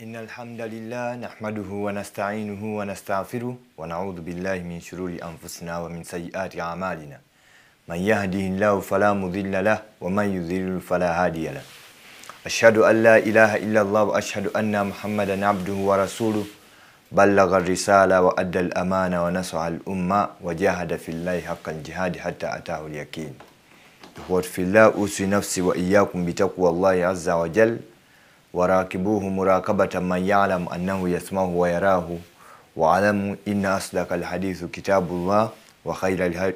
إن الحمد لله نحمده ونستعينه ونستغفره ونعوذ بالله من شرور أنفسنا ومن سيئات أعمالنا من يهده الله فلا مضل له ومن يضلل فلا هادي له أشهد أن لا إله إلا الله وأشهد أن محمدا عبده ورسوله بلغ الرسالة وأدى الأمانة ونصح الأمة وجاهد في الله حق الجهاد حتى أتاه اليقين إخوة في الله أوصي نفسي وإياكم بتقوى الله عز وجل warakibuhu murakabata man yalam annahu yasmahu wa yarahu alamu inna asdaka alhadithu kitabullah wa khaira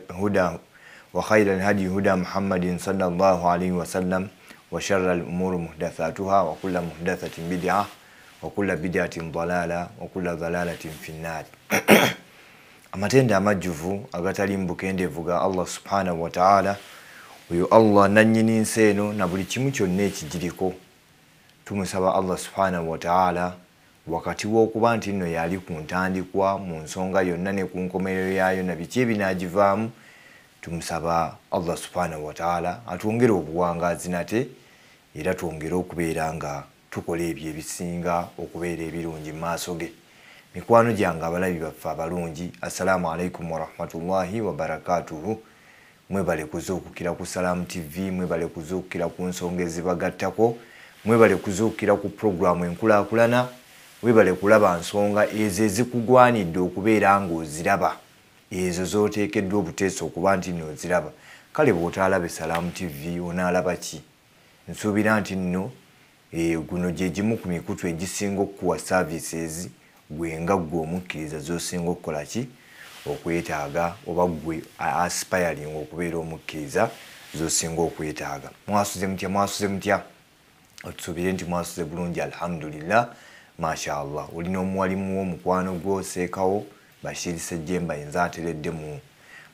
alhadi huda muhammadin sallallahu wa sallam wa shara alumuru muhdathatuha wa kula muhdathatin bid'a wa kula bid'atin dalala wa kula dalalatin finnari amatenda amajuvu agatali mbukende vuga allah subhanahu ta'ala uyo allah nanyini nseno na buli kimu kyonna ekigiriko tumusaba allah subhanahu wataala wakati wokuba nti nno yali kuntandikwa mu nsonga yonna ne ku nkomerero yaayo nabiki ebinagivaamu tumusaba allah subhanahu wataala atwongere obuwangazi nate era twongere okubeera nga tukola ebyo ebisinga okubeera ebirungi mu maaso ge mikwano gyange abalabi baffe abalungi assalaamu alaikum warahmatullahi wabarakatuhu mwebalekuza okukira ku salaamu tv mwebalekuza okukira ku nsonga ezibagattako mwebale kuzuukira ku pulogulaamu enkulaakulana webale kulaba nsonga ezo ezikugwanidde okubeera ng'oziraba ezo zoteekeddwa obuteesa okuba nti nno oziraba kale bw'otaalaba esalaamu tivi onaalaba ki nsuubira nti nno eh, guno gye gimu ku mikutu egisinga okukuwa savises gwenga gwe omukkiriza zosinga okukola ki okwetaaga oba gwe aspiring okubeera omukkiriza zosinga okwetaaga mwasuze mutya mwasuze mutya otusobire nti mwasuze bulungi alhamdulillah mashaallah olina omuwalimu womukwano gwoseekawo bashirisejjemba yenza ateredde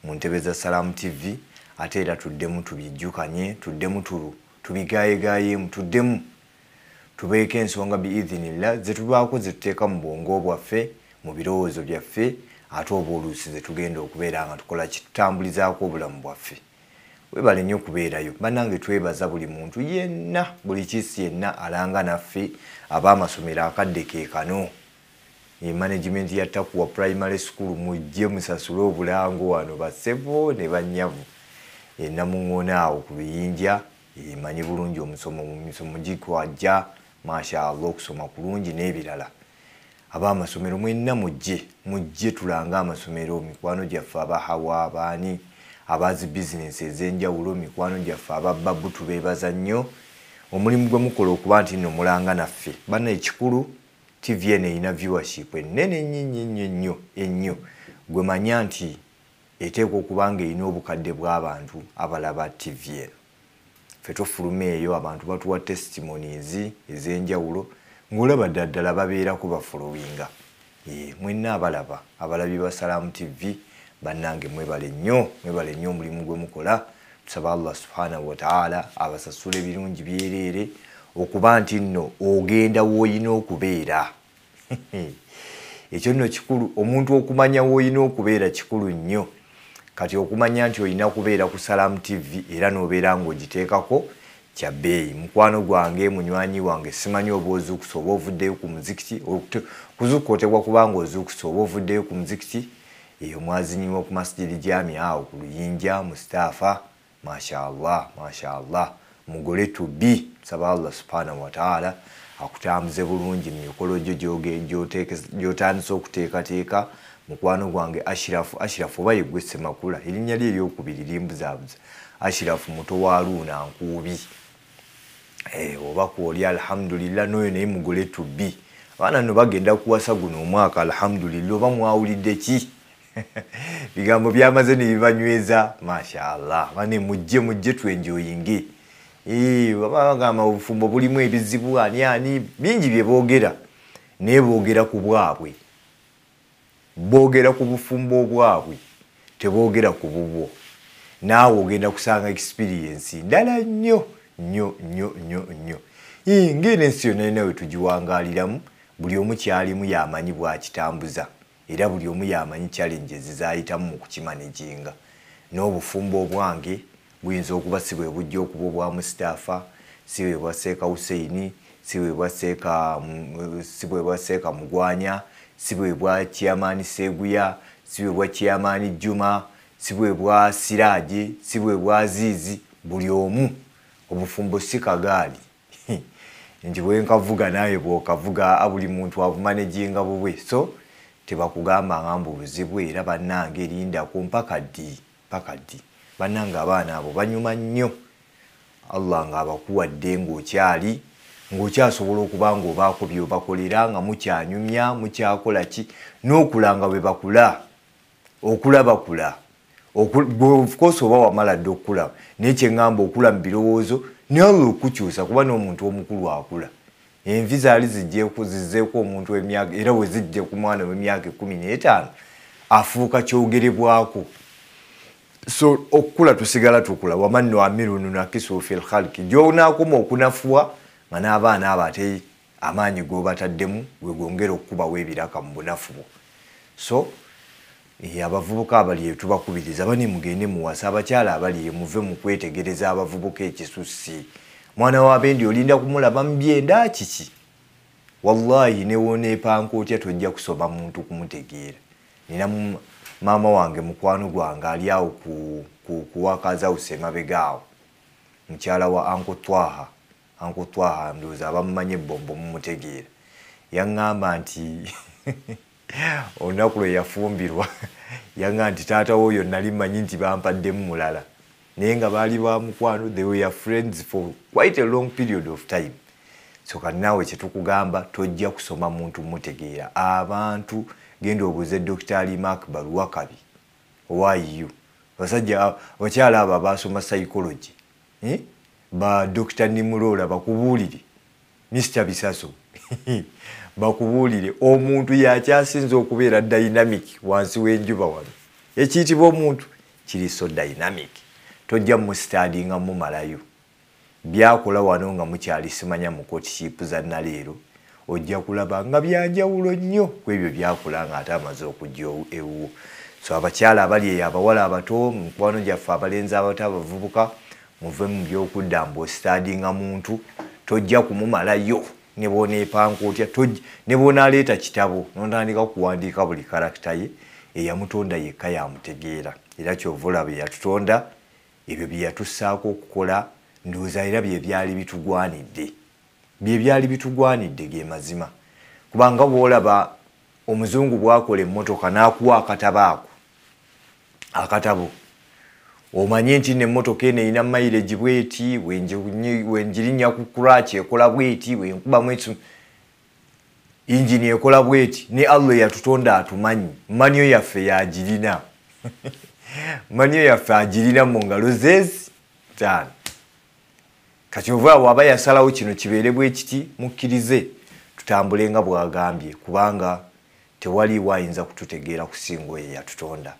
mu ntebe za salaamu tv ate era tuddemu tubijjukanye tuddemu tulu tubigayegayemu tuddemu tubeeko ensonga biidhinillah zetubaako zetuteeka mu bwongo bwaffe mu birowoozo byaffe ate oba oluusi zetugenda okubeera nga tukola kitutambulizaako obulamu bwaffe webale nnyo okubeerayo bannange twebaza buli muntu yenna buli kisi yenna alanga naffe ab'amasomero akadde ke kano emanagement yatakuwa primary school mujje musasule obulango wano bassevo ne bannyavu yenna muŋona awo ku biyinja emanyi bulungi omusomo misomo gikwajja mashaallah okusoma kulungi n'ebirala ab'amasomero mwenna mujje mujje tulange amasomero mikwano gyaffe abahawa abaani abaazi bizinensi ez'enjawulo mikwano gyaffe ababbabu tubeebaza nnyo omulimu gwe mukola okuba nti nno mulanga naffe bana ekikulu tvn erina viewership ennene ennyonyonyo ennyo ennyo gwe manya nti eteekwa okuba nga erina obukadde bw'abantu abalaba tvn ffe tofuluma eyo abantu batuwa testimonies ez'enjawulo ng'olaba ddaddala babeerako bafolowinga mwenna abalaba abalabi basalamu tv bannange mwebale nnyo mwebale nnyo omulimu gwe mukola tusaba allah subhanahu wataala abasasula ebirungi byereere okuba nti nno ogenda woolina okubeera ekyo nno kikulu omuntu okumanya woolina okubeera kikulu nnyo kati okumanya nti olina kubeera ku salaamu tv era nobeera ngaogiteekako kyabbeeyi mukwano gwange munywanyi wange simanyi oba ozuukusa oba ovuddeyo ku muzikiti kuzukkotebwa kubanga ozuukusa oba ovuddeyo ku muzikiti omwazinyi w'oku masijiri jami awo ku luyinja mustafa mashallah mashallah mugole tubi saba allah subhanahu wataala akutambuze bulungi mumikolo gyo gyotandisa okuteekateeka mukwano gwange ashirafu ashirafu oba yegwesemakula erinnya lye eryokubiri limbuzabuza ashirafu muto waluuna nkuubi eh, oba kwoli alhamdulillah noyo naye mugole tubi abaana no bagenda kuwasa guno omwaka alhamdulillah oba mwawulidde ki bigambo byamaze nebibanyweza mashallah bane mujje mujje twenjoyinge bagamba obufumbo bulimu ebizibu ani ani bingi byeboogera naye boogera ku bwabwe boogera ku bufumbo obwabwe tebogera ku bubwo naawe ogenda kusanga experiensi ndala nnyo nnyo nnyo nnyo nnyo ngeri ensi yonna yonna we tugiwangaaliramu buli omu kyalimu yamanyi bwakitambuza era buli omu yamanyi challenges zayitamu mu kukimanejinga n'obufumbo obwange buyinza okuba sibwe bujja okuba obwa mustafa siwebwa seeka huseini sibwebwa seeka mugwanya sibwebwa kiamaani seeguya sibwebwa kiamaani jjuma sibwebwa siraaji sibwebwa ziizi buli omu obufumbo si kagaali nti wenkavuga naye bwokavuga buli muntu abumanejinga bubwe so tebakugamba nga mbu obuzibu era bannanga erindaku mpaka ddi mpaka ddi bannanga abaana abo banyuma nnyo allah ngaabakuwadde ngaokyali ngaokyasobola okuba nga obaako byobakolera nga mukyanyumya mukyakola ki n'okulanga bwe bakula okulabakula ofcourse oba wamala dde okukulaba naye kyeŋŋamba okula mu birowoozo naye allah okukyusa kuba n'omuntu omukulu akula envi zaali zijjeku zizzeeku omuntu emyaka era we zijja ku mwana w'emyaka ekumi n'etaano afuuka kyogerebwako so okukula tusigala tukula wamanno amirunu nakisu fi lhalki gyonaakuma okunafuwa nga n'abaana abo ate amaanyi gobataddemu wegongera okukubawo ebiraka mu bunafubo so eh, abavubuka abaliye tubakubiriza bani mugende muwasa abakyala abaliye muve mu kwetegereza abavubuka ekisusi mwana waabe ndi olinda kumulaba mubyenda kiki wallahi newoneepanka otya tojja kusoba muntu kumutegeera nina maama wange mukwano gwange ali awo kuwakazause mabegaawo mukyala wa ankotwaha ankotwaha ndowooza abamumanye ebbombo mumutegeera yaŋŋamba nti olunaku lwe yafumbirwa yaŋŋa nti taata woyo nali mmanyi nti bampaddemu mulala naye nga baali ba mukwano they were friends for quite a long period of time soka naawe kyetukugamba tojja kusoma muntu mutegeera abantu genda obuze doktaali mark baluwakabi owayiyu basajja abakyala abo basoma psycology eh? ba dr nimuloola bakubuulire mr bisaso bakubuulire omuntu yakyasinze okubeera dynamic wansi w'enjuba wano ekiyitibwa omuntu kiri so dynamic tojja mu sitaadi nga mumalayo byakola wano nga mukyali simanya mu kotishipu za naleero ojja kulaba nga byanjawulo nnyo ku ebyo byakola ng'ate amaze okujja ewwo so abakyala abali eyo abawala abato mukwano gyaffe abalenzi abato abavubuka muve mu byokuddamba ositaadi nga muntu tojja kumumalayo ne bwoneepanka otya ne bwonaaleeta kitabo nontandika kuwandiika buli karakita ye eyamutonda yekka yamutegeera era kyova olaba eyatutonda ebyo bye yatussaako okukola ndowooza era bye byali bitugwanidde bye byali bitugwanidde ge mazima kubanga bwolaba omuzungu bwakola emmotoka n'akuwa akatabo ako akatabo omanye nti nemmotoka eno erina mayiregi bweti wenjirinya ku kuraki ekola bweti wenkubamu ekisu injini ekola bweti ne allah yatutonda atumanyi manyo yaffe yagirina manyo yaffe agirina mu ngalo zezi taano kati ova awo aba yasalawo kino kibeere bwe kiti mukkirize tutambule nga bwagambye kubanga tewaliwo ayinza kututegeera kusinga oyo yatutonda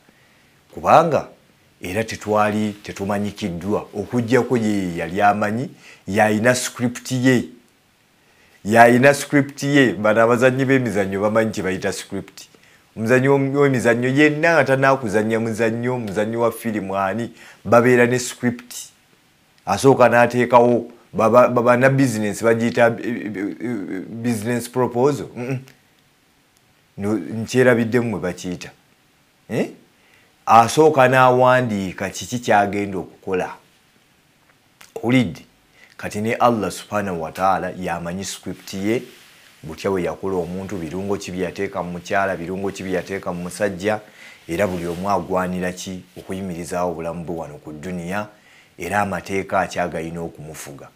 kubanga era tetwali tetumanyikiddwa okugjako ye yali amanyi yaayina sikuripiti ye yaayina sikuripiti ye bano abazannyi b'emizannyo bamanyi tebayita sikuripiti omuzanyi w'emizannyo yenna nga tanakuzanya muzanyo muzanyo wa firimu ani babeera ne sikuripiti asooka n'ateekawo baba na bizinesi bagiyita eh, eh, eh, business proposal nkyerabiddemu mwe bakiyita asooka n'awandiika kiki kyagenda okukola olidde kati ne allah subhanahu wataala yamanyi sikuripiti ye butya we yakola omuntu birungo ki byyateeka mu mukyala birungo ki byyateeka mu musajja era buli omu agwanira ki okuyimirizaawo obulamu bwe wano ku duniya era amateeka akyagalina okumufuga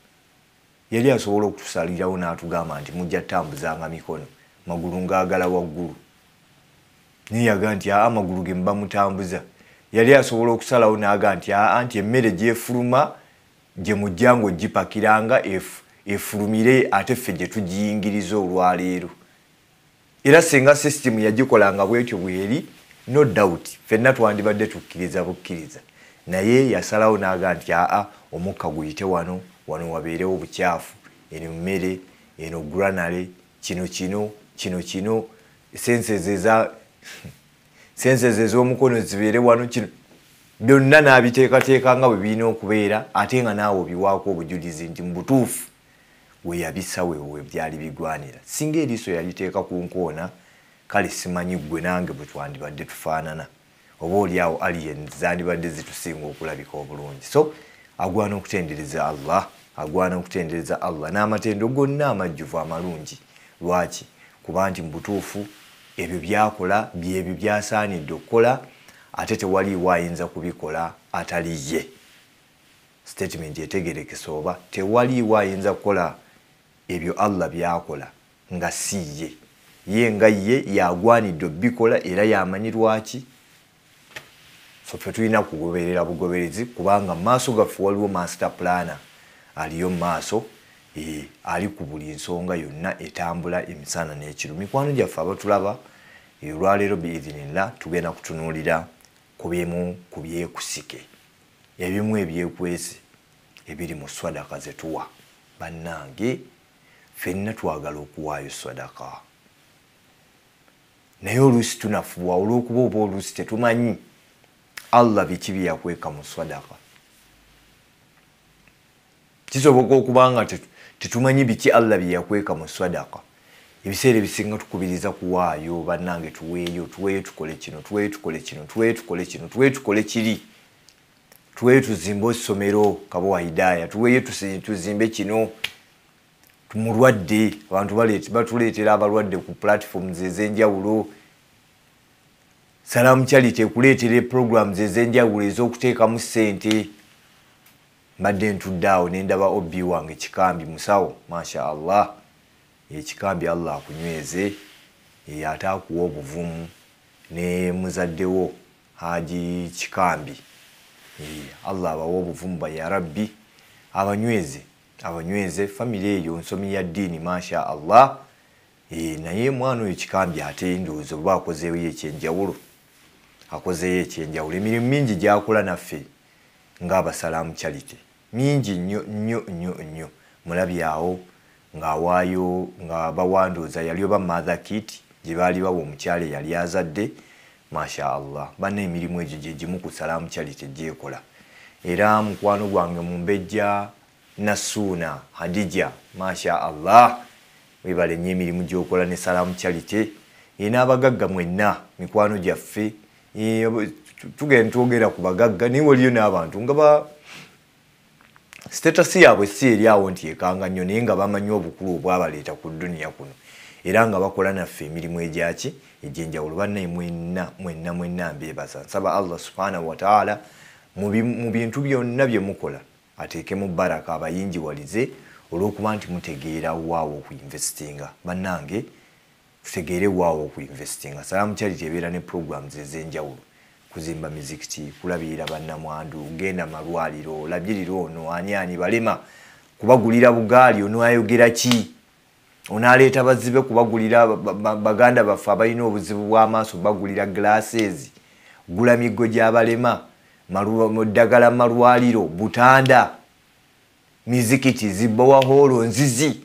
yali asobola okutusalirawo n'atugamba nti mujja tambuzanga mikono magulu ngaagala waggulu neyaga nti aa magulu ge muba mutambuza yali asobola okusalawo naga nti aa nti emmere gyefuluma gye mujjanga ogipakiranga efu efulumire ate ffe gye tugiyingiriza olwaleero era singa sisitimu yagikolanga bwetyo bweri no doubt ffenna twandibadde tukkiriza bukkiriza naye yasalawo naga nti aa omukka guyite wano wano wabeerewo obukyafu eno mmere eno granale kino kino kino kino sensezi ez'omukono zibeere wano kino byonna n'abiteekateeka nga bwe birina okubeera ate nga naawe obiwaako obujulizi nti mu butuufu weyabisa wewe byali bigwanira singa eriiso yaliteeka ku nkoona kale simanyi gwe nange bwe twandibadde tufaanana oba oliawo alien zandibadde zitusinga okulabika obulungi so agwana okutendereza allah agwana okutendereza allah n'amatendo gonna amajjuvu amalungi lwaki kuba nti mubutuufu ebyo byakola byebyo byasaanidde okukola ate tewaliiwo ayinza kubikola ataliye statement etegerekesa oba tewaliiwo ayinza kukola ebyo allah byakola nga siiye ye nga ye yagwanidde obikola era yamanyi lwaki so fe tulina kugoberera bugoberezi kubanga maaso gaffe waliwo master planer aliyo maaso e, ali ku buli nsonga yonna etambula emisaana n'ekiro mikwano gyaffe abatulaba eh, olwaleero biidhinillah tugenda kutunuulira ku bimu ku byekusike ebimu ebyekwese ebiri mu swadaka zetuwa bannange fenna twagala okuwaayo sadaka naye oluusi tunafuwa olwokuba oba oluusi tetumanyi allah biki byeyakweka mu sadaka kisoboka okuba nga tetumanyi biki allah byeyakweka mu sadaka ebiseera ebisinga tukubiriza kuwaayo bannange tuweeyo tuweeyo tukole kino tuweeyo tukole kino tuweeyo tukole kino tuweeyo tukole kiri tuweeyo tuzimbe osomero kabowa hidaaya tuweeyo tuzimbe kino tumulwadde abantu batuleetera abalwadde ku platifoms ezenjawulo salamukyali kyekuleetera eprogramus ezenjawulo ez'okuteekamu ssente mbadde ntudde awo nendaba obi wange kikambi musawo masha allah ekikambi allah akunyweze ate akuwa obuvumu nemuzaddewo haji kikambi allah abawa obuvumu bayarabbi abanyweze abanyweze famire eyo nsomi ya ddiini masha allah e, naye mwana oyo kikambi ate ndowooza oba akozeeyo ekyenjawulo akozeeyo ekyenjawulo emirimu mingi gyakola naffe ng'abasalaamu charity mingi nnyo nnyo nnyo nnyo mulabyawo ng'awaayo nga bawandooza yali oba mother kit gye baali bawa omukyala eyali azadde masha allah bana emirimu egyo gye gimu ku salaamu charity gyekola era mukwano gwange mumbejja nasuuna hadija masha allah webale nyo emirimu gyokola ne salaamu charity enaabagagga mwenna mikwano gyaffe tugenda twogera ku bagagga naye waliyo n'abantu nga ba statasi yaabwe si eri awo nti ekanga nnyo naye nga bamanyi obukulu obwabaleeta ku duniya kuno era nga bakola naffe emirimu egyaki egyenjawulo bannaye mwenna mwenna mwenna mbeebaza nsaba allah subhanahu wataala mu bintu byonna bye mukola ateekemu baraka abayinjiwalize olwokuba nti mutegeera waawo okuinvestinga bannange tutegeere waawo okuinvestinga sala mukyali tebeera ne programs ezenjawulo kuzimba mizikiti kulabirira bannamwandu genda malwaliro olabirira ono anyani balema kubagulira bugaali onoayogera ki onaaleeta bazibe kubagulira baganda baffe abalina obuzibu bw'amaaso bagulira glasses gula miggo gy'abalema muddagala malwaliro butanda mizikiti zibawa holo nzizi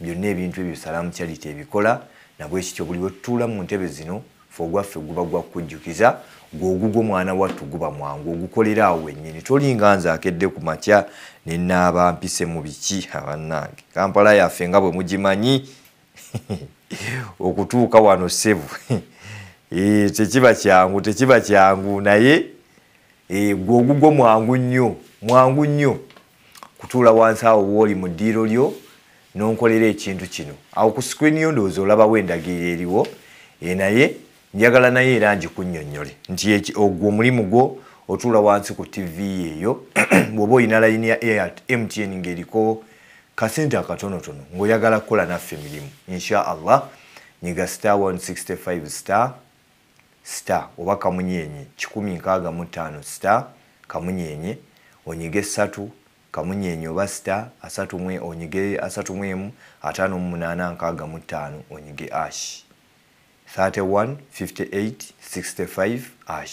byonna ebintu ebyo salaamu kyalite ebikola nabwekityo buli wetutuula mu ntebe zino fe ogwaffe guba gwakujjukiza gweogugwo mwana wattu guba mwangu ogukolera awo wennyini tolinga nze akedde ku matya nenaaba mpise mu biki abannange kampala yaffe nga bwe mugimanyi okutuuka wano sevu eh, tekiba kyangu tekiba kyangu naye gwe eh, ogugwo mwangu nnyo mwangu nnyo kutuula wansi awo woli mu ddiiro lyo nonkolera ekintu kino awo ku skrini yo ndowooza olabawo endagiro eriwo enaye njagala naye era njikunnyonnyole nti ogwo omulimu gwo otuula wansi ku tivi eyo bwoba olina layini ya mtn ngaeriko kasente akatonotono ngaoyagala kukola naffe emirimu insha allah nyiga star 165 star sita oba kamunyeenye kikumi nkaaga mu ttaano sita kamunyeenye onyige ssatu kamunyeenye oba sita onyige asatu mwemu ataano mu munaana nkaaga mu ttaano onyige ash 31 58 65h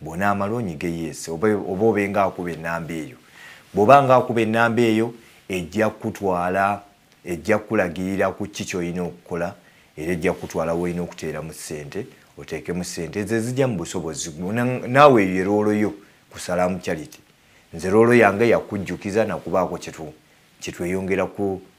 bwona amala onyige yeese oba obenga akuba ennamba eyo bw'obanga akuba ennamba eyo ejja kutwala ejja kulagirira ku kikyoyina okukola era ejja kutwala woolina okuteeramu ssente oteekemu sente ezezijja mu busobozi naawe eyo eroolo yo kusalamu charity nze roolo yange yakujjukiza nakubaako kyetweyongera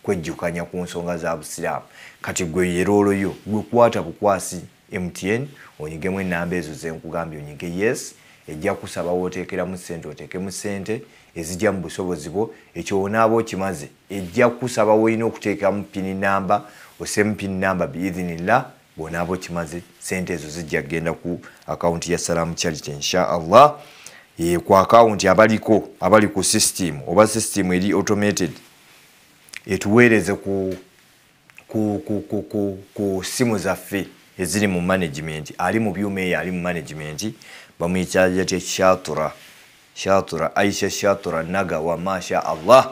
kwejjukanya ku nsonga za busiraamu kati gwe yeroolo yo gwekwata bukwasi mtn onyigemu enamba ezo zenkugambye onyige yes ejja kusaba wooteekeramu sente oteekemu sente ezijja mu busobozi bwo ekyoonaaba okimaze ejja kusaba woyina okuteekamu pini namba osemu pini namba biidhinillah bwonaaba okimaze sente ezo zijja kgenda ku akawunti ya salaamu charity insha allah ku akawunti abaliko abali ku system oba system eri automated etuweereze ku simu zaffe eziri mu management ali mu byuma eyo ali mu management bamwitayate shatura shatura aisha shatura naga wa masha allah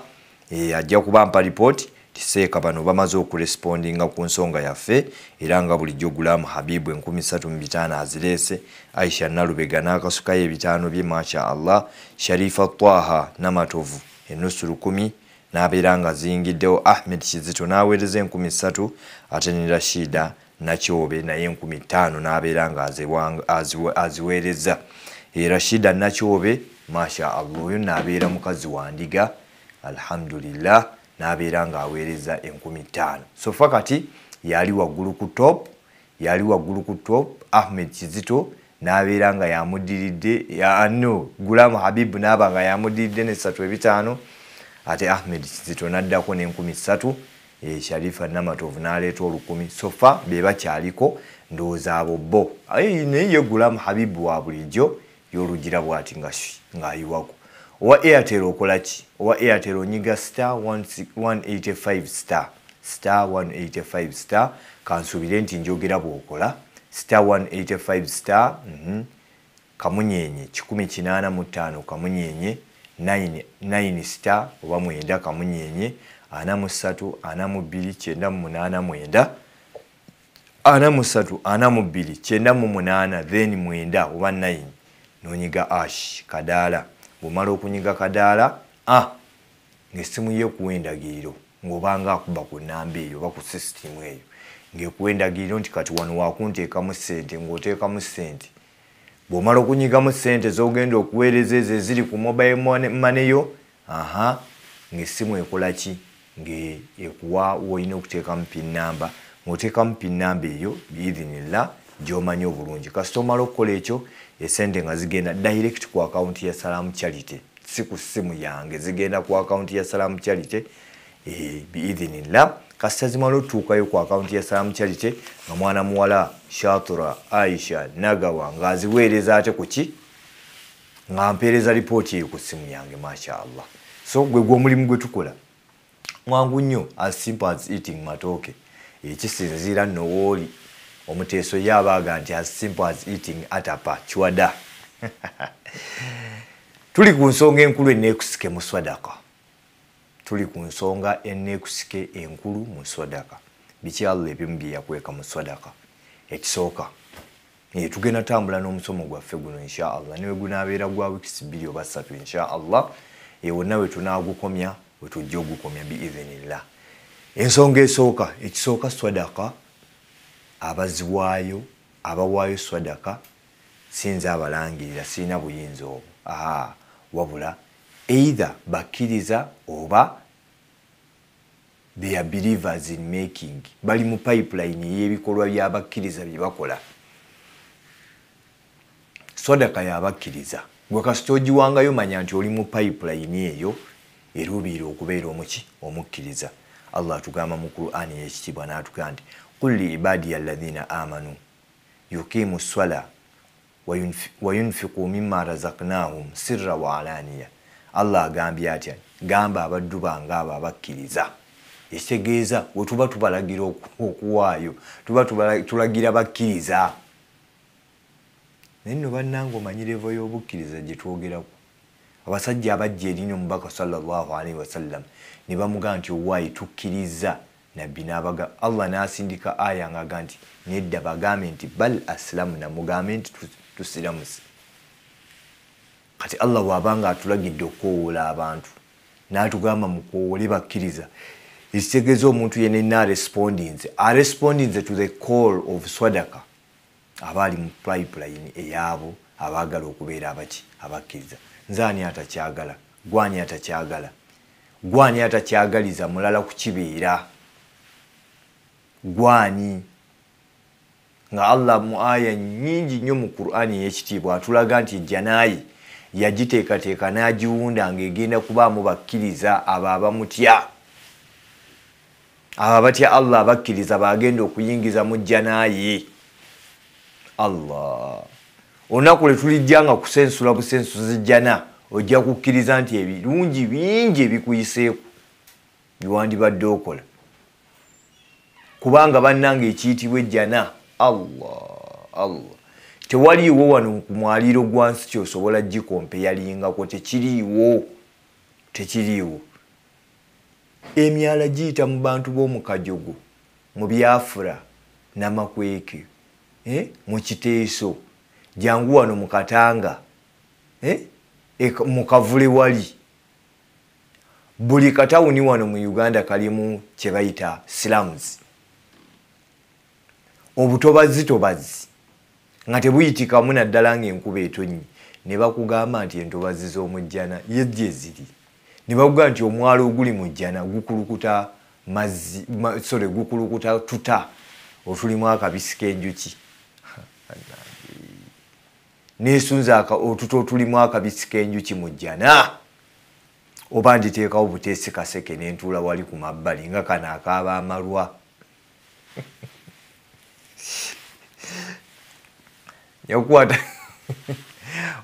ajja kuba mpa ripooti tiseeka bano bamaze okurespondinga ku nsonga yaffe era nga bulijjo gulaamu habibu enkumi satu mu bitaano azireese aisha nalubega n'akasukayo ebitaano bye masha allah sharifa twaha namatovu enusu lukumi n'abeera nga ziyingiddewo ahmed kizito n'aweereza enkumi satu ate ne rashida nakyobe naye enkumi ttaano n'abeera nga aziweereza erashida nakyobe masha allah oyo naabeera mukazi wandiga alhamdulillah n'abeera ng'aweereza enkumi ttaano sofa kati yali waggulu ku top yali waggulu ku top ahmed kizito n'abeera nga yamudiridde ano ah, gulamu habibu n'aba nga yamudiridde nesatu ebitaano ate ahmed kizito n'addako n'enkumi ssatu e, sharifa namatovu n'aleeta olukumi sofa be bakyaliko ndowooza abo bo naye ye gulamu habibu wa bulijjo yolugira bw'ati ng'ayiwako owa airtel okolaki owa airtel onyiga star 185 star star 185 star kansuubire nti njogera bw'okola star 185 star mm -hmm. kamunyeenye 185 kamunyeenye 9 star oba mwenda kamunyeenye 43 42 9 43 42 9 then mwenda oba 9 nonyiga ash kadaala 0 bwomala okunyiga kadaala a ah, ngaessimu yekuwa endagiriro ngaobanga akuba ku namba eyo oba ku sisitimu eyo ngekuwa endagiriro nti kati wano wakunteekamu sente ngaoteekamu sente bwomala okunyigamu sente zogenda okuweereza ezo eziri ku mobile maneyo aha ngaessimu ekola ki ngaekuwa woolina okuteekamu pinnamba ngaoteekamu pinnamba eyo biidhinilla gyomanyi obulungi kasita omala okukola ekyo esente nga zigenda direct ku akawunti ya salaamu charity si ku ssimu yange zigenda ku akawunti ya salaamu charity e, eh, biidhinilla kasita zimala otutuukayo ku akawunti ya salaamu charity nga mwana muwala shatura aisha nagawa ng'aziweereza ate ku ki nga mpeereza ripooti eyo ku ssimu yange mashaallah so gwe gwomulimu gwe tukola mwangu nnyo as simple as eating matooke ekisinziira nowooli omuteeso ye abaaga nti as simple as eating atapa kiwada tuli ku nsonga enkulu eneekusike mu swadaka tuli ku nsonga eneekusike enkulu mu swadaka bikyalula ebimu bye yakweka mu swadaka ekisooka tugenda tambula n'omusomo gwaffe guno insha allah niwe gunaabeera gwa wiikisi bbiri oba ssatu insha allah wonna we tunaagukomya wetujja ogukomya biizinillah ensonga esooka ekisooka swadaka abaziwaayo abawaayo swadaka sinza abalangirira sirina buyinza obwo aa wabula eithe bakkiriza oba they are believers in making bali mu pipeline y'ebikolwa byabakkiriza bye bakola swadaka yabakkiriza gwe kasi kyogiwangayo manya nti oli mu pipeline eyo erubiire okubeera omuki omukkiriza allah atugamba mu qur'aani yekitiibwa n'atugamba nti قل لعبادي الذين آمنوا يقيموا الصلاة وينفقوا مما رزقناهم سرا وعلانية الله قام بياتيا قام بابا الدبا قام بابا الكليزة يستجيزة وتبا تبا لقيرو كوايو تبا تبا تلقير بابا الكليزة نينو بانانغو مانيري فيو بابا الكليزة جيتو غيرو abasajja abajja erinyo mubaka sallallahu alaihi wasallam ne bamugamba nti owaayi tukkiriza nabbi n'abaga allah n'asindika aya ngaga nti nedda bagambe nti bal asilamu namugambe nti tusiramuse kati allah waabanga atulagidde okwowoola abantu n'atugamba mu kwowole bakkiriza ekitegeeza omuntu yena ena arespondinze arespondinze to the call of swadaka aba ali mu pipeline eyaabo abaagala okubeera abaki abakkiriza nzaani atakyagala gwani atakyagala gwani atakyagaliza mulala kukibeera gwani nga allah mu aya nyingi nnyo mu qurani yekitiibwa atulaga nti janayi yagiteekateeka n'agiwunda nga egenda kubaamu bakkiriza abo abamutya abo abatya allah abakkiriza bagenda okuyingiza mu janayi allah olunaku lwe tulijja nga kusensula busensuzi jana ojja kukkiriza nti ebirungi bingi ebikuyiseeku biwandibadde okola kubanga bannanga ekiyitibwa ejjana allah allah tewaliiwo wano kumwaliro gwa nsi kyosobola gikompeyalingako tekiriiwo tekiriiwo emyala giyita mu bantu b'omukajogo mu byafula namakweke eh, mu kiteeso jangu wano mu katanga eh, e mu kavule wali buli katawuni wano mu uganda kalimu kye bayita slams obutobazi tobazi nga tebuyitikamu naddala ngaenkuba etonyi ne bakugamba nti entobazi z'omujjana yejje ziri ne bakugamba nti omwalo oguli mujjana gukulukuta mazzi sore gukulukuta tuta otulimu akabisi k'enjuki nesunza otuta otulimu akabisi k'enjuki mujjana oba nditeekawo buteesi kaseke nentuula wali ku mabbali nga kano akaaba amalwa yakukwata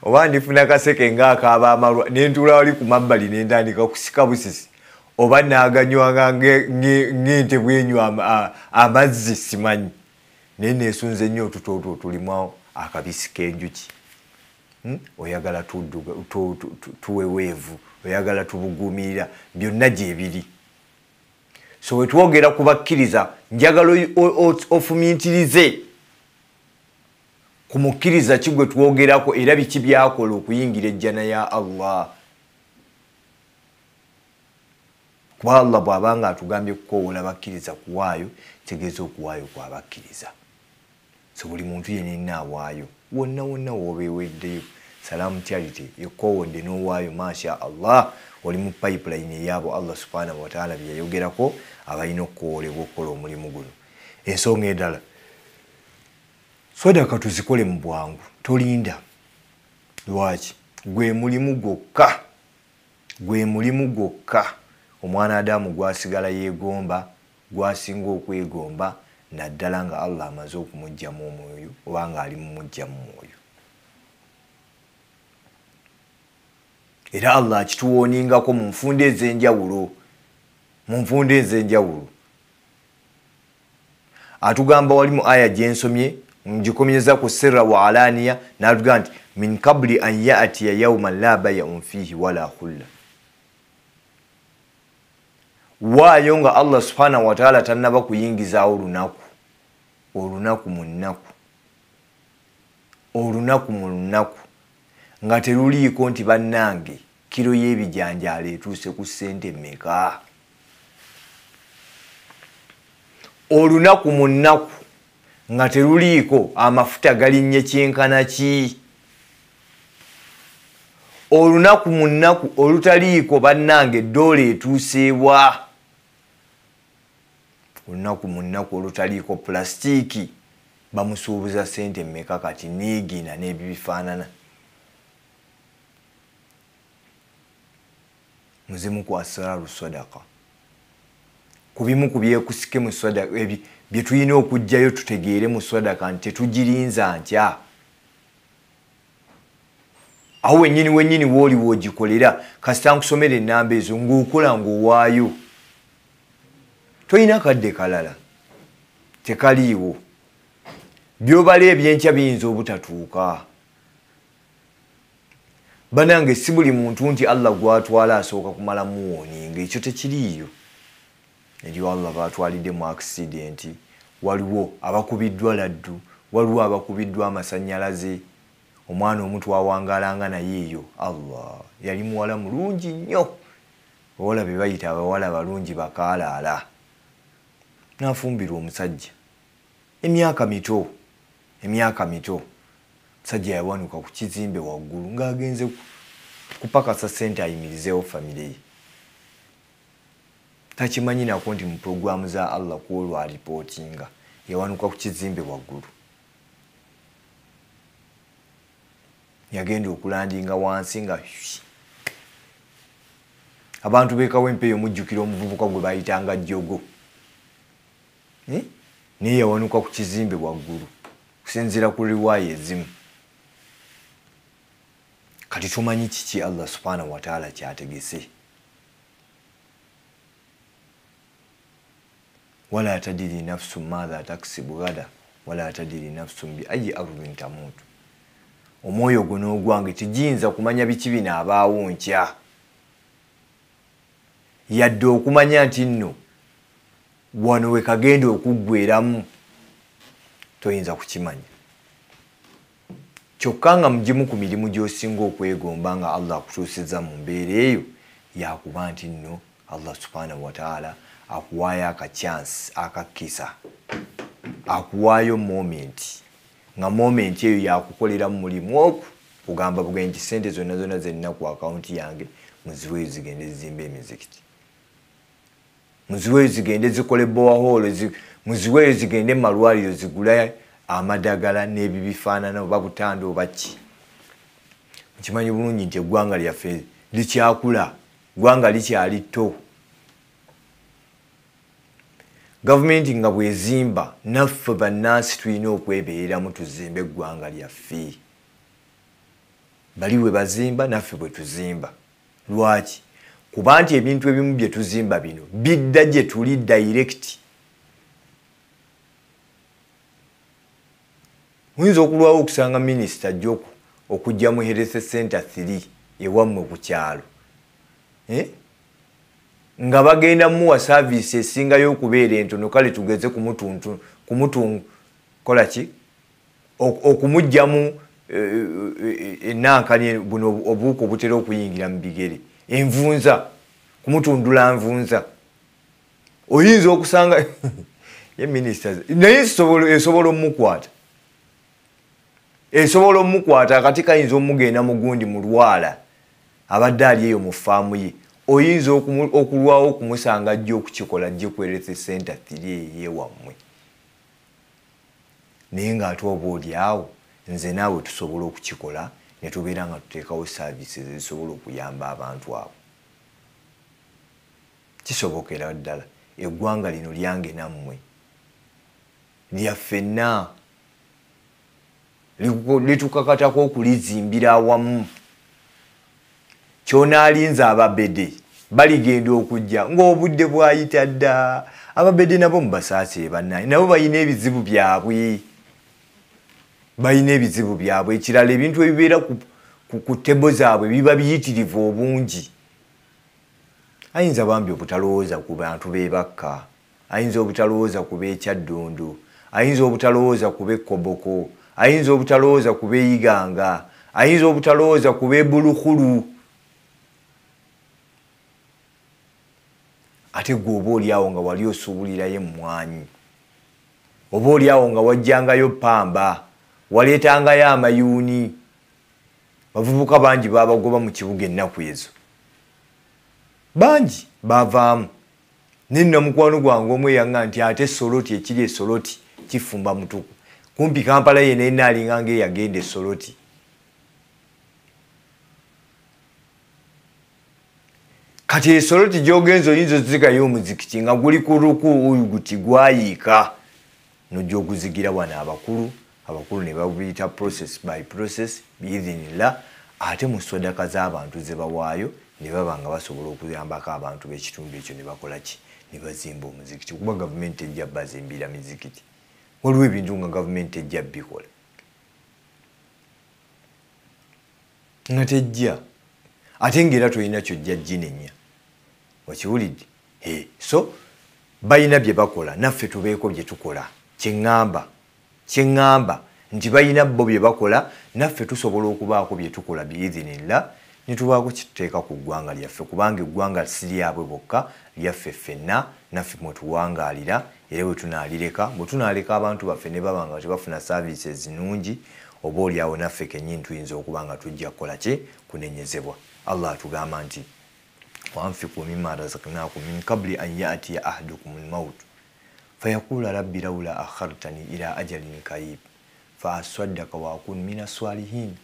oba ndifuna kaseke ngaakaabaamalwa nentula wali ku mabbali nentandika kusika busisi oba naganywanga ngente bwenywa amazzi simanyi naye nesunze nnyo otutooto tulimu akabisi k'enjuki hmm? oyagala tuweweevu oyagala tubugumirira byonna gyebiri so wetwogera kubakkiriza njagala ofumintirize kumukkiriza ki gwe twogerako era biki byakola okuyingira ejjana ya allah kuba allah bw'abanga atugambye kukowola bakkiriza kuwaayo tegeeza okuwaayo kwabakkiriza so buli muntu yenaina awaayo wonna wonna woobeweddeyo salaamu charity ekowodde n'owaayo masha allah oli mu payipulayini eyaabo allah subhanahu wataala byeyayogerako abalina okukowolebwa okukola omulimu guno ensonga endala sodaka tuzikole mu bwangu tolinda lwaki gwe mulimu gwokka gwe mulimu gwokka omwana adamu gwasigala yeegomba gwasinga okwegomba naddala nga allah amaze okumugjamu omwoyo oba nga ali mumugjamu mwoyo era allah akituwoningako mu nfunda ezenjawulo mu nfunda ezenjawulo atugamba wali mu aya gyensomye ngikomyeza ku sirra wa alaniya natugamba nti min kabuli an yatiya yauman la bayaun fihi wala hulla waayo nga allah subhanahu wataala tanaba kuyingizawo lunaku olunaku mu nnaku olunaku mu lunaku nga teruliiko nti bannange kiro y'ebijanjaalo etuuse ku ssente mmeka olunaku mu nnaku nga teruliiko amafuta galinnye kyenkana ki olunaku mu nnaku olutaliiko bannanga eddoola etuuseebwa olunaku mu nnaku olutaliiko pulasitiiki bamusuubuza ssente mmeka kati niigiina n'ebibifaanana muze mukwasala lusadaka ku bimu ku byekusike musadaka ebi bye tulina okugjayo tutegeere mu sadaka nti tetugirinza ntya aho wennyini wennyini w'oliwo ogikolera kasita nkusomera ennamba ezo ng'okola ng'owaayo tolina akadde kalala tekaliiwo by'obala ebyenkya biyinza obutatuuka banange si buli muntu nti allah gwatwala asooka kumala muwoninga ekyo tekiriiyo eri allah batwalidde mu akisidenti waliwo abakubiddwa laddu waliwo abakubiddwa amasanyalaze omwana omuntu awangalanga naye eyo allah yali muwala mulungi nnyo bawala be bayita abawala balungi bakalaala nafumbirwa omusajja emyaka mito emyaka mito sajja yawanuka ku kizimbe waggulu ng'agenze kupakasa ssente ayimirizeewo famire ye takimanyi nako nti mu pulogulaamu za allah kuolwa alipootinga yawanuka ku kizimbe waggulu yagenda okulandinga wansi nga abantu beekawo empeeyo mujjukira omuvubuka gwe bayitanga jjogo eh? naye yawanuka ku kizimbe waggulu kusinziira ku riwaayo ezimu katitu manyi kiki allah subhanahu wataala kyategese wala tadiri nafsu matha taksibu gada wala tadiri nafsu biayi arubin tamutu omwoyo guno ogwange tigiyinza kumanya biki bino abaawo nkya yadde okumanya nti nno wano wekagenda okuggweramu toyinza kukimanya kyokka nga mugimu ku mirimu gy'osinga okwegomba nga allah akutuusiza mu mbeera eyo yakuba nti nno allah subhanahu wataala akuwaayo akacyansi akakkisa akuwaayo momenti nga momenti eyo yakukolera mu mulimu oku kugamba bugee nti sente zonna zonna zenna ku akawunti yange muziweeyo zigende zizimba emizikiti muziweeyo zigende zikole bowaholo muziweeyo zigende mu malwaliro zigula amadagala n'ebibifaanana oba butanda oba ki mukimanyi bulungi nti eggwanga lyaffe likyakula ggwanga likyali to gavumenti nga bwezimba naffe bannansi tulina okwebeereramu tuzimba eggwanga lyaffe bali we bazimba naffe bwe tuzimba lwaki kuba nti ebintu ebimu bye tuzimba bino bidda gye tuli dairekiti muyinza okulwawo okusanga minisita joku okujja mu herese center thir ewammwe ku kyalo eh? nga bagenda mumuwa saaviisi esingayo okubeera entono kale tugeze kumutunkolaki okumugjamu enankani eh, eh, buno obuuka obutera okuyingira mu bigere envunza kumutundula nvunza oyinza okusanga ye minisita naye esobola omukwata esobola omukwata akati kayinza omugenda mugundi mulwala abadde ali eyo mu faamu ye oyinza okulwawo okumusanga jjo okukikola jjekwerete senta tiri eyewammwe naye ngaate oba oli awo nze naawe tusobola okukikola netubeera nga tuteekawo saavises ezisobola okuyamba abantu abo kisobokera ddala eggwanga lino lyange nammwe lyaffenna litukakatako okulizimbira awamu kyonaalinza ababede baligenda okujja ngaobudde bwayita dda ababede nabo mubasaasire bannaye nabo bayina ebizibu byabwe bayina ebizibu byabwe ekirala ebintu ebibeera ku tebo zaabwe biba biyitirivu obungi ayinza bambi obutalowooza ku bantu bebakka ayinza obutalowooza kuba ekyaddondo ayinza obutalowooza kuba ekkoboko ayinza obutalowooza kubeeyiganga ayinza obutalowooza kubeebulukulu ate gwe oba oliawo nga wali osuubulirayo emmwanyi oba oliawo nga wajjangayo pamba waleetangayo amayuuni bavubuka bangi baabagoba mu kibuga ennaku ezo bangi baavaamu ninnamukwano gwange omweyanga nti ate soloti ekiri esoloti kifumba mutuku kumpi kampala yena yenna alinga ngaeyagenda esoloti kati esoloti gyogenza oyinza ozikayo omuzikiti nga guli ku luku uyuguti gwayiika nojja oguzigira wano abakulu abakulu ne babuyita process by process biidhinila ate mu sodaka z'abantu ze bawaayo ne baba nga basobola okuyambako abantu b'ekitundu ekyo ne bakola ki ne bazimba omuzikiti kuba gavumenti ejja bazimbira mizikiti waliwo ebintu nga gavumenti ejja bikola nga tejja ate ngaera tolina kyojja jinenya wakiwulidde so balina bye bakola naffe tubeeko bye tukola kyeŋŋamba kyeŋŋamba nti balina bo bye bakola naffe tusobola okubaako bye tukola biidhinilla ne tubaako kituteeka ku ggwanga lyaffe kubanga eggwanga siryabwe bokka lyaffe ffenna naffe mwetuwangaalira era bwe tunaalireka bwe tunaaleka abantu baffe ne baba nga tebafuna services nungi obaoliawo naffe kenyini tuyinza okuba nga tujja kukola ki kunenyezebwa allah atugamba nti wanfiku mima razaknakum min kabuli an yatiya ahadukum lmaut fayakula rabbi laula akhartani ila ajalin karib faaswaddaka wakun min aswalihin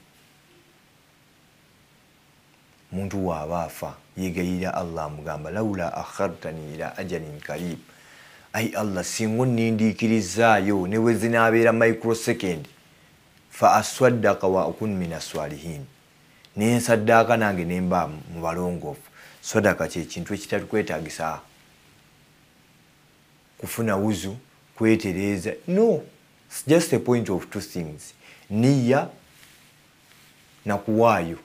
muntu waaba afa yegayira allah amugamba laula akhartani ila ajalin karib ai allah singa onindikirizaayo newe zinabeera microsecond fa aswaddaka wa akun min aswalihin nensaddaaka nange nemba mubalongoofu swadaka kyekintu ekitatukwetagisa kufuna wuzu kwetereza no just a point of two things niya nakuwaayo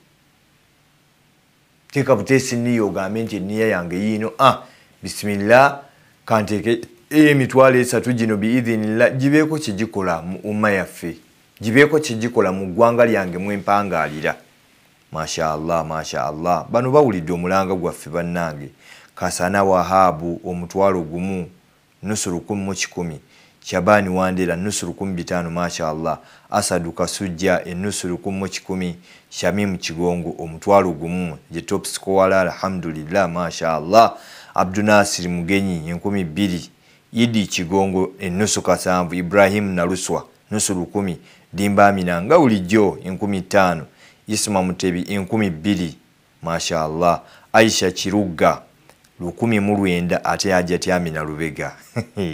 teka buteesi niyo ogambe nti eniya yange yiino a ah, bisimillah kanteke emitwalo eh, esatu gino biidhinillah gibeeko kyegikola mu umma yaffe gibeeko kyegikola mu ggwanga lyange mwempangaalira mashaallah mashaallah bano bawulidde omulanga gwaffe bannange kasana wahabu omutwalo gumu nusu lukumi mu kikumi Shabani Wandera nusuru kumbitano masha Allah. Asadu Kasujia e nusuru kumochikumi. Shamimu Chigongo omutwalo gumu. Jetop Skowala alhamdulillah masha Allah. Abdunasir Mugenyi nkumi bili. Idi Chigongo e nusuru kasambu. Ibrahim Naruswa nusuru kumi. Dimba Aminanga ulijo nkumi tano. Isma Mutebi nkumi bili. Masha Allah. Aisha Chiruga. lukumi mulwenda ate ajati amina lubega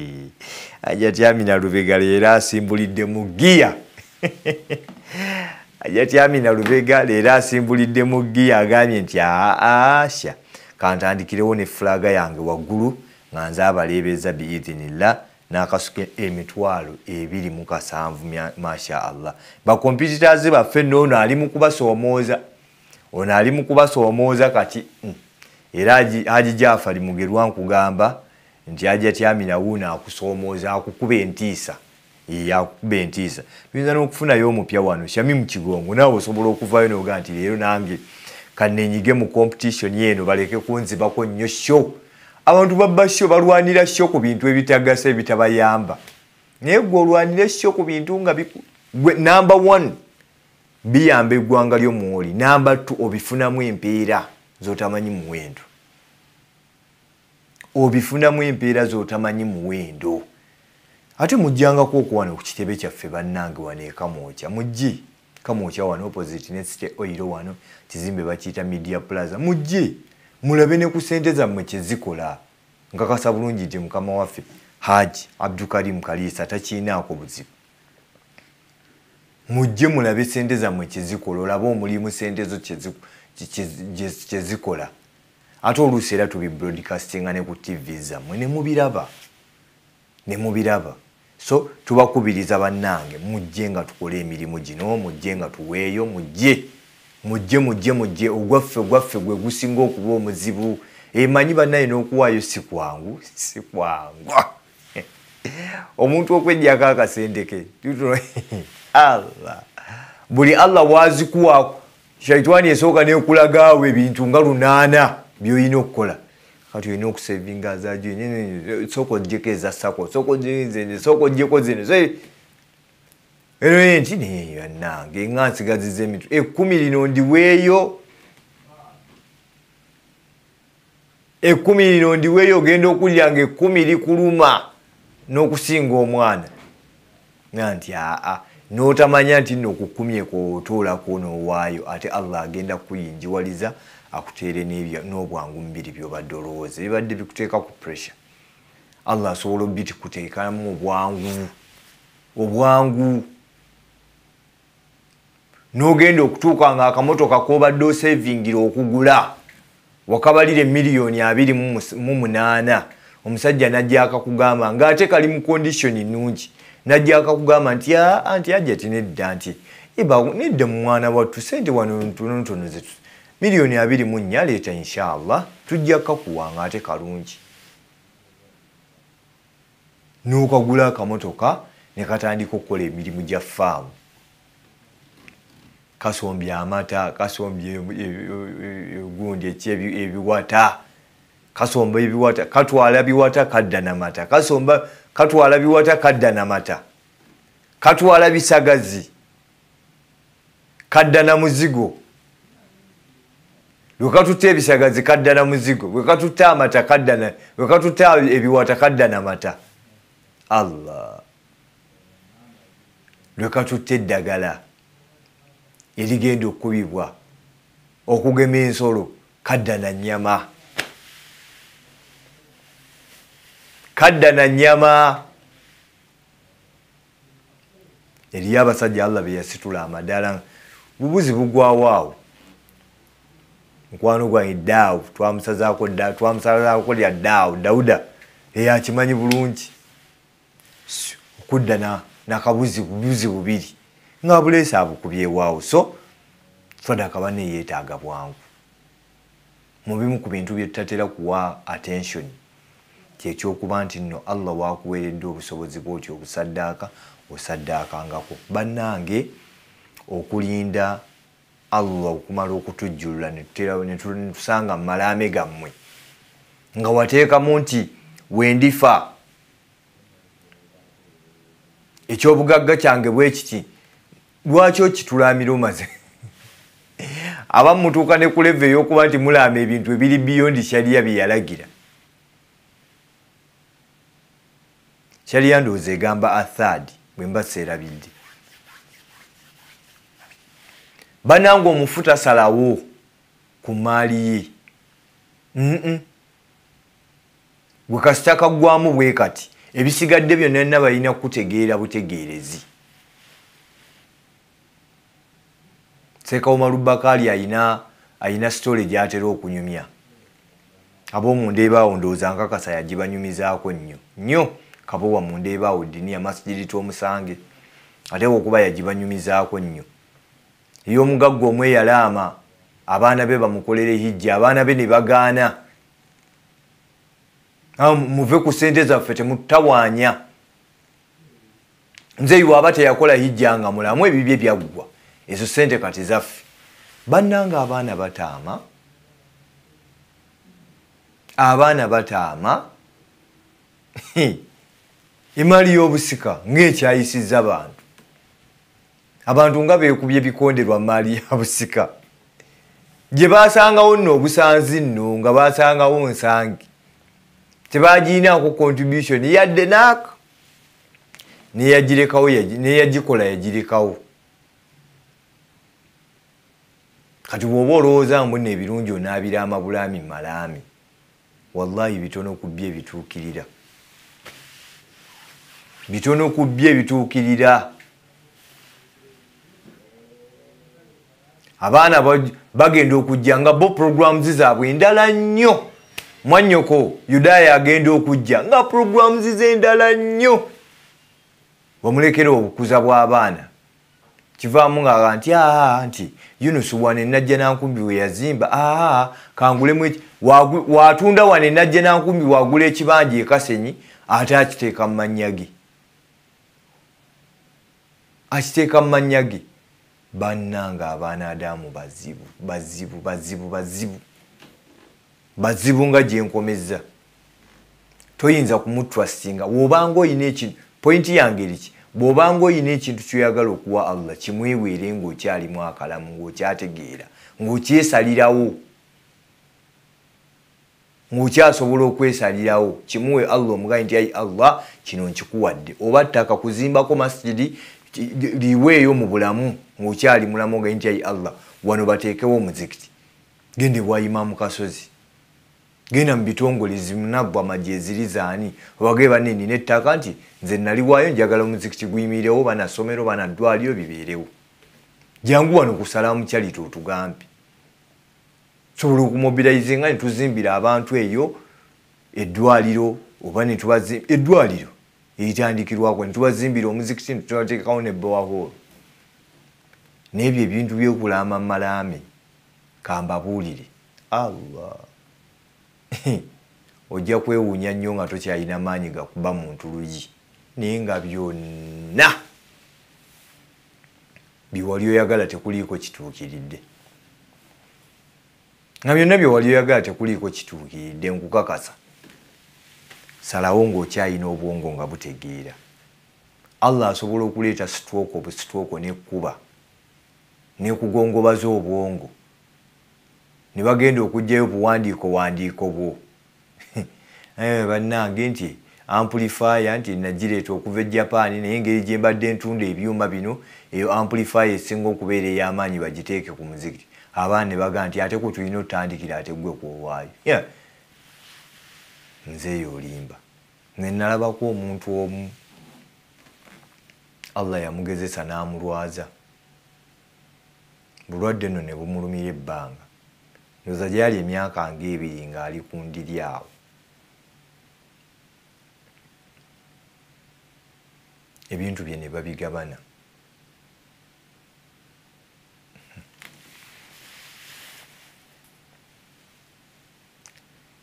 ajati amina lubega leero asimbulidde mu giya ajati amina lubega leero asimbulidde mu giya agambye nti aasya kantandikirewo ne fulaga yange waggulu nga nze abaleebeza biidhinillah n'akasuka emitwalo ebiri mu kasanvu masha allah bakompitita ze baffe nono ali mu kubasoomooza ono ali mu kubasoomooza kati mm. era haji jafari mugerwa nkugamba nti haji atyamina wuna akusomoza akukube ntisa yakube ntisa tuyinza n'okufunayo omupya wano syami mukigongo naawe osobola okuvayo noga nti leero nange kanenyige mu competition yeno baleke kunzibako nnyo sho abantu babba sho balwanira sho ku bintu ebitagasa ebitabayamba naye gwe olwanire sho ku bintu nga number one biyamba eggwanga lyomwoli number two obifunamu empeera zotamanyi muwendo obifunamu empeera zotamanyi muwendo ate mujjangako okuwana kukitebe kyaffe bannange wanekamwoca mujje kamwoca wano opposite nesite oiro wano kizimbe bakiyita media plaza mujje mulabe ne ku sente zammwe kyezikola nkakasa bulungi nti mukama waffe haji abdukarimu kaliisa takiinaako buzibu mujje mulabe sente zammwe kyezikola olabe omulimu sentezo kyezikola ate oluusi era tubibroadcastinga ne ku tv zammwe nemubiraba ne mubiraba so tubakubiriza bannange mujje nga tukole emirimu gino mujje nga tuweeyo mujje mujje mujje mujje ogwaffe gwaffe gwe gusinga okuba omuzibu emanyi bannaye n'okuwaayo si kwangu si kwangwa omuntu okwejjako akasendeke allah buli allah wazikuwaako shaitani esooka nekulaga awo ebintu nga lunaana byoyina okukola kati olina okusevinga zaajo sooka ogjeko eza sako sooka ogjeko zino eroye nti nyonange nga nsigaziza emitwe ekkumi lino ndiweeyo ekkumi lino ndiweeyo ogenda okulya nga ekkumi likuluma n'okusinga omwana nga nti aa n'otamanya nti nno okukumye kwotoolako n'owaayo ate allah agenda kuyinjiwaliza akuteere n'obwangu mubiri byobadde olowooza bibadde bikuteeka ku pressure allah asobola obiti kuteekamu obwangu obwangu n'ogenda okutuuka nga akamotoka kobadde osevingira okugula wakabalira emiliyoni abiri mu munaana omusajja najja akakugamba ngaate kali mu kondisyoni nungi najjaka kugamba nti anti yajjati nedda nti iba nedde mumwana wattu sente wanotonotono zetu miliyoni abiri mu nnya leeta inshaallah tujjakakuwanga ate kalungi nokagula akamotoka nekatandika okukola emirimu gya faamu kasombya amata kasombya egundi ekyebiwata kasomba ebiwata katwala biwata kadda namata kasomba katwala biwata kadda namata katwala bisagazi kadda namuzigo lwekatutta ebisagazi kadda namuzigo lwekatutta amata lwekatutta ebiwata kadda namata allah lwekatutta eddagala erigenda okukubibwa okugema ensolo kadda na nyama kadda na nyama eriyo abasajja allah be yasitula amadala bubuzi bugwawaawo mukwano gwange daawo twamusazaako lya daawo dawuda eyo akimanyi bulungi okudda nakabuzi bubuzi bubiri nga buleesi abukubyewaawo so fadakaba neyeetaaga bwangu mubimu ku bintu byetutatera kuwa attensioni kyekyokuba nti nno allah waakuweeredde obusobozi bwotyo obusaddaaka osaddaakangako bannange okulinda allah okumala okutujjulula netusanga mumalaame gammwe nga wateekamu nti wendifa ekyobugagga kyange bwe kiti lwaki okitulaamira omaze abamutuuka ne ku leve ey'okuba nti mulaama ebintu ebiri biyondi kyaliya bye yalagira kyali yandowooza egamba athad bwe mba seerabidde bananga omufu tasalawo ku maali ye gwe kasitakaggwamu bwe kati ebisigadde byonna yna balina kukutegeera butegeerezi sekawoma lubakaali ayina ayina sitole gyatera okunyumya ab'omundu ebaawo ndowooza nkakasa yagibanyumizaako nnyo nnyo kabowa mundeba odinia masjidi tuomusange atewo kuba yajibanyumizaako nnyo eyomugaggo omweyalaama abaana be bamukolera hijja abaana be nebagaana muve ku sente zaffe temutawaanya nze yiwe aba teyakola hijja nga mulamu ebibye byaggwa ezo sente kati zaffe bannanga abaana bataama abaana bataama emaali y'obusika ngaekyayisiza abantu abantu nga beekubya ebikonderwa maali ya busika gye basangawo nno obusanzi nno nga basangawo nsangi tebaginaako contribution yadde naaka neyagirekawo neyagikola yagirekawo kati bwoba olowooza mbuna ebirungi onaabira amabulaami malaami wallahi bitono okubya ebituukirira bitono ku bye bituukirira abaana bagenda okujja nga bo programs zaabwe endala nnyo mwannyoko yudaaya agenda okujja nga programs zendala nnyo bamulekera obukuza bw'abaana kivaamu ngaa nti aa nti yunusu wano enajja nankumbi we yazimba aa kangulemu watunda wano enajja nankumbi wagula ekibanja ekasenyi ate akiteeka mu mannya ge akiteeka mu mannya ge bannanga abaana adaamu bazibu bazibu bazibu bazibu bazibu nga gye nkomezza toyinza kumutrustinga bwobanga oyina ekintu pointi yange eriki bw'obanga oyina ekintu kyoyagala okuwa allah kimwebeere ng'okyalimu akalamu ng'okyategeera ng'okyesalirawo ng'okyasobola okwesalirawo kimuwe allah omugani nti ayi allah kino nkikuwadde oba ttaka kuzimbako masjidi liweeyo mu bulamu ngaokyali mulamu ogendi ti ayi allah wano bateekewo omuzikiti genda ebwayima mu kasozi genda mu bitongole zimunaggwa majje eziri zaani obagee bane nina ettaka nti nze naliwaayo njagala omuzikiti guyimirirewo banasomero banaddwaliyo bibeerewo jangu wano kusala mukyali tootugambe tusobola okumobilayizinga netuzimbira abantu eyo eddwaliro oba netubazimba eddwaliro ekyandikirwako netubazimbira omuzikiti netubateekawo ne bowahol nebyo ebintu byokulama malaami kambabuulire allah ojja kwewuunya nnyo nga tokyalina maanyi gakuba muntu luyi naye nga byonna byewali oyagala tekuliiko kituukiridde nga byonna byewali oyagala tekuliiko kituukiridde nkukakasa salawo ng'okyayina obwongo nga butegeera allah asobola okuleeta sitwoko obusitwoko nekkuba nekugongobaza obwongo ne bagenda okugjayo buwandiiko wandiiko bwo bannange nti ampulifaya nti nagireeta okuva e japaani naye engeri gye mbadde ntunda ebyuma bino eyo ampulifaya esinga okubeera ey'amaanyi bagiteeke ku muzikiti abaana ne bagaa nti ate ku tulina otandikira ate ggwe kuowaayo yeah. nze eyo olimba nenalabako omuntu omu allah yamugezesa n'amulwaza bulwadde no ne bumulumira ebbanga yoza gyali emyaka ngaebiri ng'ali ku ndiri awo ebintu bye ne babigabana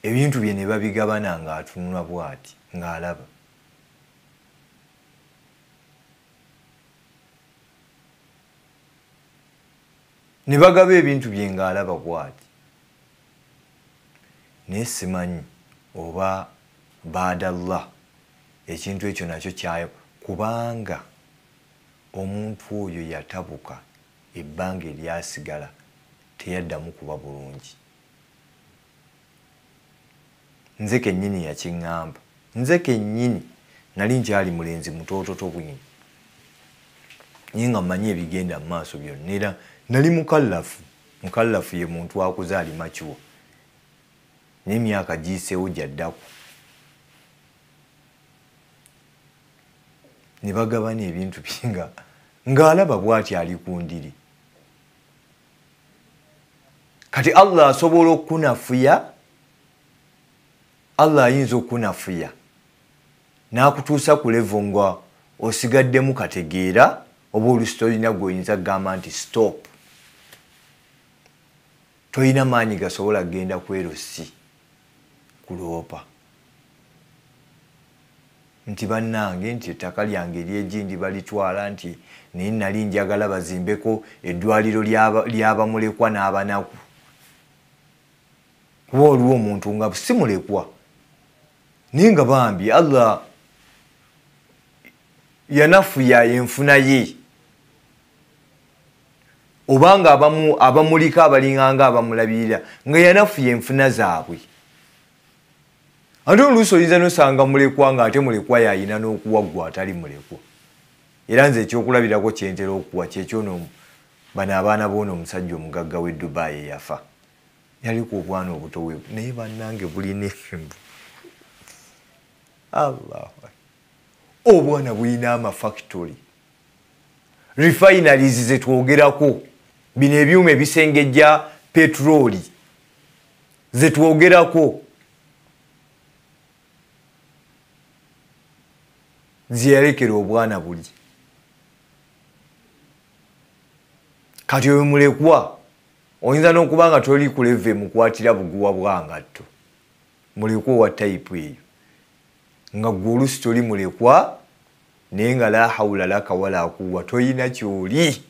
ebintu bye ne babigabana ng'atunula bw'ati ng'alaba ne bagaba ebintu bye ng'alaba bw'ati naye simanyi oba baadalla ekintu ekyo nakyo kyayo kubanga omuntu oyo yatabuka ebbanga eryasigala teyaddamu kuba bulungi nze kennyini yakiŋŋamba nze kennyini nali nkyali mulenzi mutoototo bwini naye nga mmanyi ebigenda mu maaso byonna era nali mukallafu mukallafu ye muntu akuze ali makiwa n'emyaka giyiseewo gyaddaku ne bagabana ebintu byinga ng'alaba bw'atyo ali ku ndiri kati allah asobola okunafuya allah ayinza okunafuya n'akutuusa ku levo nga osigaddemu kategeera oba olusi tolina gweoyinza kugamba nti stop tolina maanyi gasobola kgenda kwerosi kuloopa nti bannange nti ettaka lyange eryegindi balitwala nti naye nali njagala bazimbeko eddwaliro lyabamulekwa n'abanaku kuba oliwo omuntu nga simulekwa naye nga bambi allah yanafuya enfuna ye obanga abamu abamuliko abalinganga abamulabirira nga yanafuya enfuna zaabwe ate oluusi oyinza nosanga mulekwa nga ate mulekwa yayina n'okuwaggwa atali mulekwa era nze ekyokulabirako kyentera okuwa kyekyo bano abaana boona omusajja omugagga w'edubaayi eyafa yaliku obwana obutowe naye bannange bulina embu allah obwana bulina amafactory refinaries zetwogerako bino ebyuma ebisengejja petroli zetwogerako ziyalekera obwana buli kati oyo mulekwa oyinza n'okuba nga toli kuleve mukwatira buguwa bwangatto mulekwa owa taipu eyo nga ggwe oluusi toli mulekwa naye nga la hawula laka wala akuwa toyina kyoli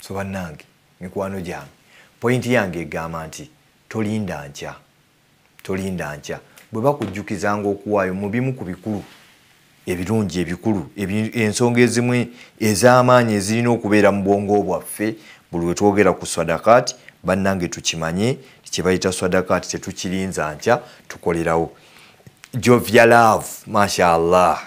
so bannange mikwano gyange pointi yange egamba nti tolinda nkya tolinda nkya bwe bakujjukizanga okuwaayo mu bimu ku bikulu ebirungi ebikulu ensonga ezimu ez'amaanyi ezirina okubeera mu bwongo bwaffe buli lwe twogera ku swadakati bannange tukimanye kyebayita swadakati tetukirinza ntya tukolerawo jovya love mashallah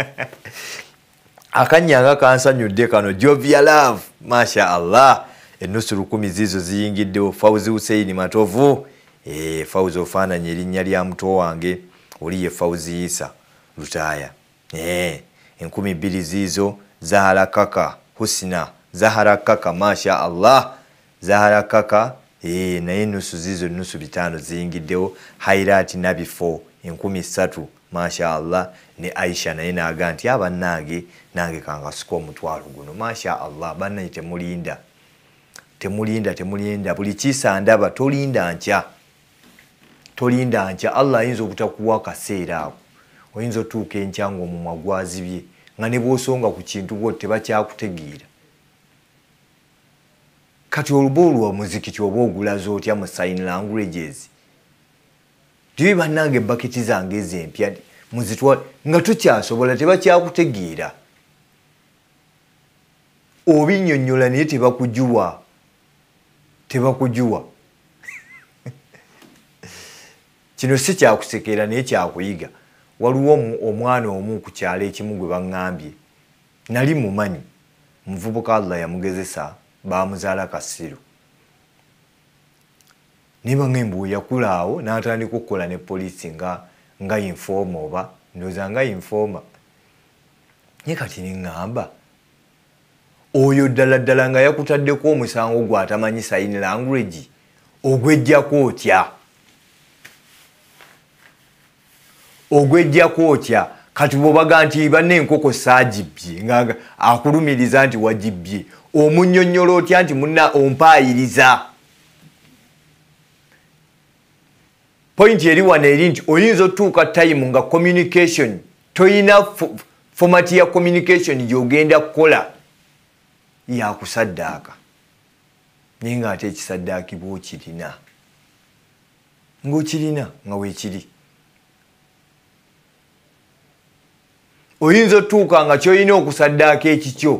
akanyanga kansanyudde kano jovya love mashallah enusu lukumi ziizo ziyingiddewo fauzi huseini matovu e, eh, fauzi ofaananyi erinnya lya muto wange oliye fauzi isa lutaaya e, enkumi bbiri ziizo zahala kaka husina zaharakaka masha allah zaharakaka e, eh, naye nusu zizo nusu bitano ziyingiddewo hairati nabifo enkumi satu masha allah ne aisha naye naga nti abanange ah, nange kangasuka omutwalo guno masha allah bannaye temulinda temulinda temulinda buli kisandaba tolinda nca tolinda nca allah ayinza obutakuwa kaseera ako oyinza otuuka enca ngaomumwagwazibye nga ne bwosonga ku kintu bwo tebakyakutegeera kati oluba olwo omuziki kyoba ogulaza otya mu sign languages tibi bannanga ebaketi zange ezempya muzitwa nga tukyasobola tebakyakutegeera obi nnyonnyola naye tebakujuwa tebakujuwa kino si kyakusekeera naye kyakuyiga waliwo omwana omu ku kyalo ekimu gwe baŋŋambye nali mumanyi muvubuka allah yamugezesa bamuzaala kasiru naye bangambi weyakula awo natandika okukola ne poliisi nga nga infoma oba ndooza nga infoma naye kati neŋŋamba oyo ddala ddala nga yakutaddeko omusango gwe atamanyi sayini langurage ogwejjako otya ogwejjako otya kati bwobaga nti banne enkoko saagibye akulumiriza nti wagibye omunyonyola otya nti muna ompayiriza pointi eri wano eri nti oyinza otuuka time nga communication toyina fomati ya communication gyogenda kukola yakusaddaaka naye nga ate ekisaddaakibwa okirina ngaokirina nga weekiri oyinza otuuka nga kyolina okusaddaako ekikyo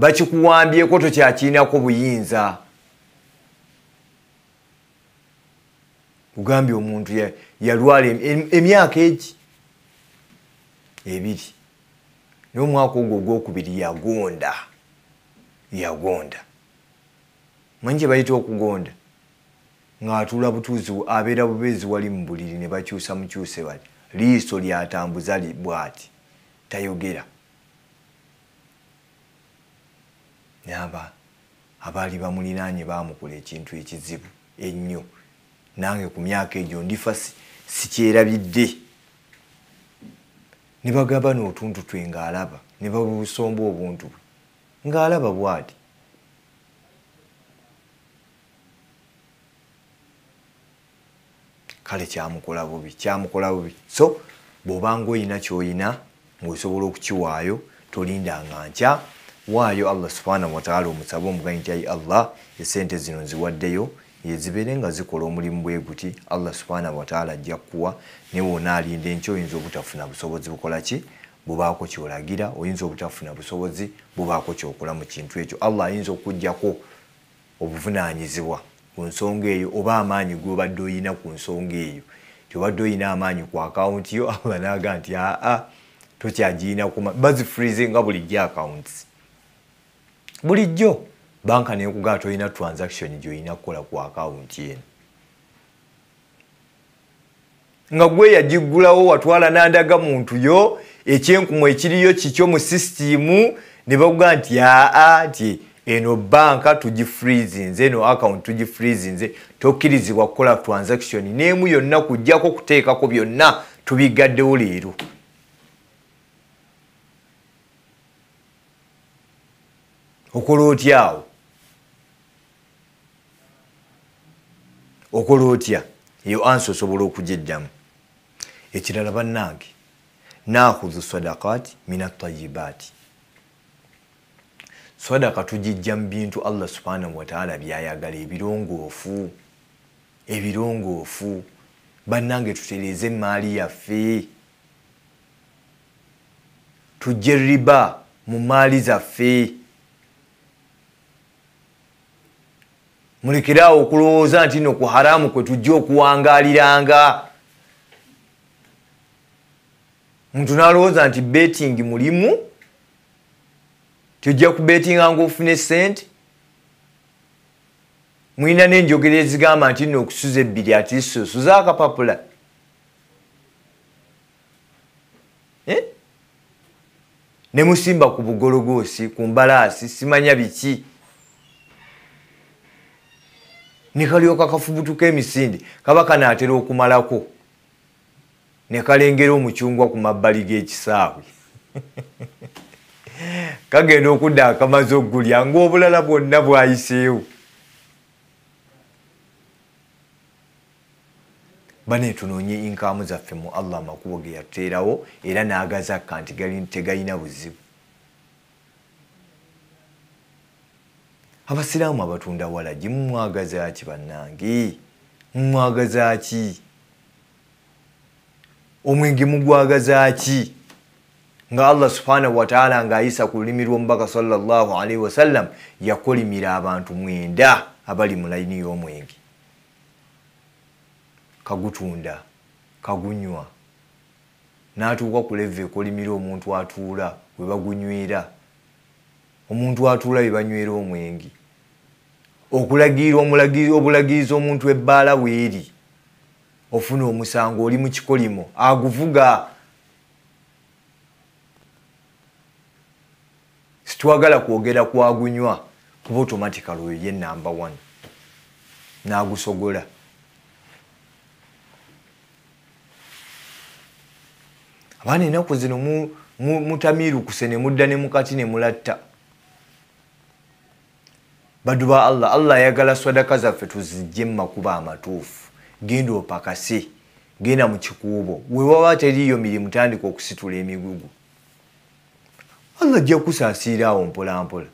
bakikuwambyeko tokyakirinaku buyinza kugambye omuntu yalwala emyaka egi ebiri nomwaka ogwo ogwokubiri yagonda yagonda manyi kye bayita okugonda ngaatula butuzi abeera bubezi wali mu buliri ne bakyusa mukyuse bali liiso lyatambuza bwati tayogera naba abaali bamulinaanye baamukola ekintu ekizibu ennyo nange ku myaka egyo ndifa sikyerabidde ne bagaba n'otuntu twe ng'alaba ne babusomba obuntu bwe ng'alaba bwati kale kyamukola bubi kyamukola bubi so bw'obanga oyina ky'oyina ngaosobola okukiwaayo tolinda nga nkya waayo allah subhanahu wataala omusabe omugani ti ayi allah esente zino ziwaddeyo ezibeere nga zikola omulimu bweguti allah subhanahu wataala ajja kkuwa naye wona alinda enky oyinza obutafuna busobozi bukolaki bubaako kyolagira oyinza obutafuna busobozi bubaako kyokola mu kintu ekyo allah ayinza okugjako obuvunanyizibwa ku nsonga eyo oba amaanyi gobadde oyina ku nsonga eyo tobadde oyina amaanyi ku akawunti yo allah naga nti aa tokyagiina kuma bazifurize nga bulijjo akawunt bulijjo banka nekugaa tolina transaction gyolina kukola ku akawunti eno nga gwe yagiggulawo watwala nandaga muntu yo ekyenkumu ekiriyo kikyo mu sisitimu ne bakuga nti aa nti eno banka tugifurize nze eno akawunt tugifurize nze tokkirizibwa kukola transaction n'emu yonna kujjako kuteekako byonna tubigaddewo leero okola otya awo okola otya eyo ansi osobola okujaeddamu ekirala bannange nakhuzu sadakati min atayibaati sadaka tugijja mu bintu allah subhanahu wataala byayagala ebirongoofu ebirongoofu bannange tutereeze emaali yaffe tujje riba mu maali zaffe mulekeraawo okulowooza nti no ku haramu kwe tujja okuwangaaliranga omuntu n'alowooza nti betingi mulimu tojja kubetinganga ofuna esente mulina n'enjogera ezigamba nti no okusuza ebbiri ati sosuza akapapula eh? ne musimba ku bugologoosi ku mbalaasi simanya biki ne kalyoka kafubutuka emisindi kabaka naatera okumalako ne kalengera omucungwa ku mabbali g'ekisaawe kagenda okudda akamaze okgulya ngaobulala bwonna bwayiseewo banetunoonye inkaamu zaffe mu allah amakubo ge yateerawo era n'agazakka nti tegalina buzibu abasiraamu abatunda wala gimumwagazaki bannange mumwagazaki omwenge mugwagazaki nga allah subhanahu wataala ngaayisa ku lulimi lwomubaka salllah alaihi wasallam yakolimira abantu mwenda abali mu layini y'omwenge kagutunda kagunywa naatuuka ku leve ekolimira omuntu atuula webagunywera omuntu atuula bebanywera omwenge okulagirira obulagiriza omuntu ebbaala weeri ofuna omusango oli mu kikolimo aguvuga situwagala kwogera kwagunywa kuba otomatikal oyo ye namba one n'agusogola abaana ennaku zino mutamiirukuse ne mudda ne mukati ne mulatta baduba allah allah ayagala sadaka zaffe tuzijje mumakuba amatuufu genda opakase genda mukikuubo wewaba teriiyo mirimu tandika okusitula emigugu allah ajja kukusaasiiraawo mpolampola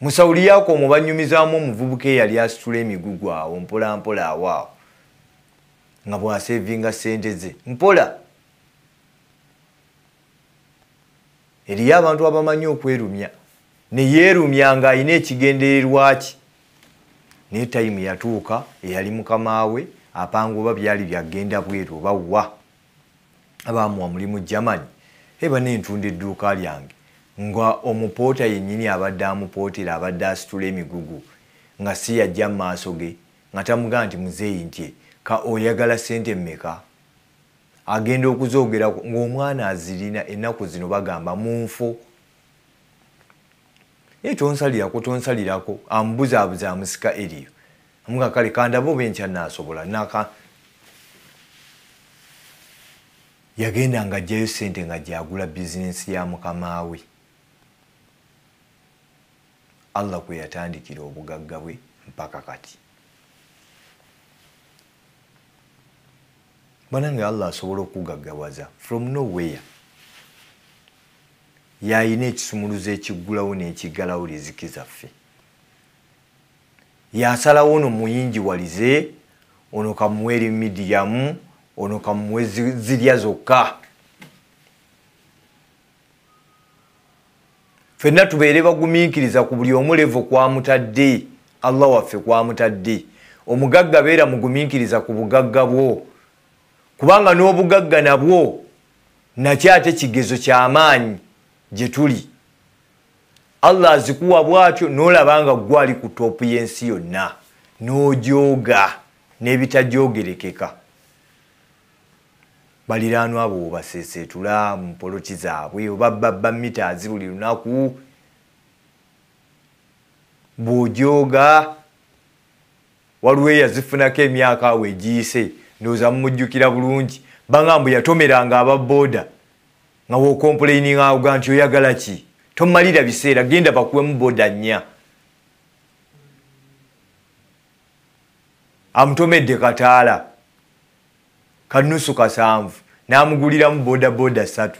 musawuli yaako omubanyumizaamu omuvubuka eyali asitula emigugu awo mpolampola awaawo nga bwasevinga ssente ze mpola, mpola, mpola, mpola, mpola, mpola, mpola, mpola. eriyo abantu abamanyi okwerumya ne yeerumya ng'ayina ekigendererwaki naye tayimu yatuuka eyali mukamaawe apanga oba byali byagenda bweru oba wa abaamuwa mulimu germany eba neentunda edduuka lyange nga omupoota yennyini abadde amupootera abadde asitula emigugu nga si yajja mu maaso ge nga tamugaa nti muzeeyi nti ka oyagala ssente mmeka agenda okuzoogera ng'omwana azirina ennaku zino bagamba mu nfo e tonsalirako tonsalirako amubuzaabuza amusika eriyo amuga kale kandabo benkya naasobola naka yagenda nga ajjayo sente nga gyagula bizinensi ya mukamaawe allah kwe yatandikira obugagga bwe mpaka kati banange allah asobola okugagawaza from nowere yaayina ekisumuluzo ekiggulawo n'ekiggalawo riziki zaffe yasalawo no muyingiwalize ono kamuweri midiyamu ono kamuwe zirya zokka fenna tubeere bagumiikiriza ku buli omulevu kwamutadde allah waffe kwamutadde omugagga beera mugumiikiriza ku bugagga bwo kubanga n'obugagga nabwo nakyate kigezo kyamaanyi gye tuli allah azikuwa bwatyo n'olabanga gwali ku topu y'ensi yonna n'ojooga n'ebitajyogerekeka baliraanwa abo obaseeseetula mu mpoloki zaabwe oba babba mitaazi buli lunaku bw'ojooga waliwo eyazifunako emyaka awo egiyise ndowooza mumujjukira bulungi bangambu yatomeranga ababooda nga wokomplainingaoga nti oyagala ki tomalira biseera genda bakuwemu booda nnya amutomedde kataala kanusu kasanvu naamuguliramu boodabooda satu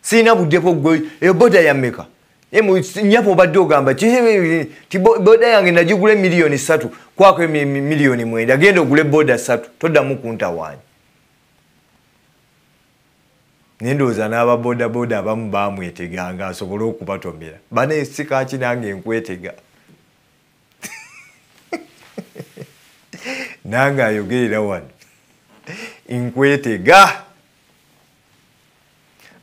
siina budde bogwe eyo booda yammeka Eh, nyapo obadde ogamba ti boda yange nagigula emiliyoni satu kwako emiliyoni mwenda genda ogule boda satu toddamu kuntawaanyi naye ndowooza n'ababodaboda abamu bamwetegange asobole okubatomera bane sikaki nange nkwetega nange ayogerera wano nkwetega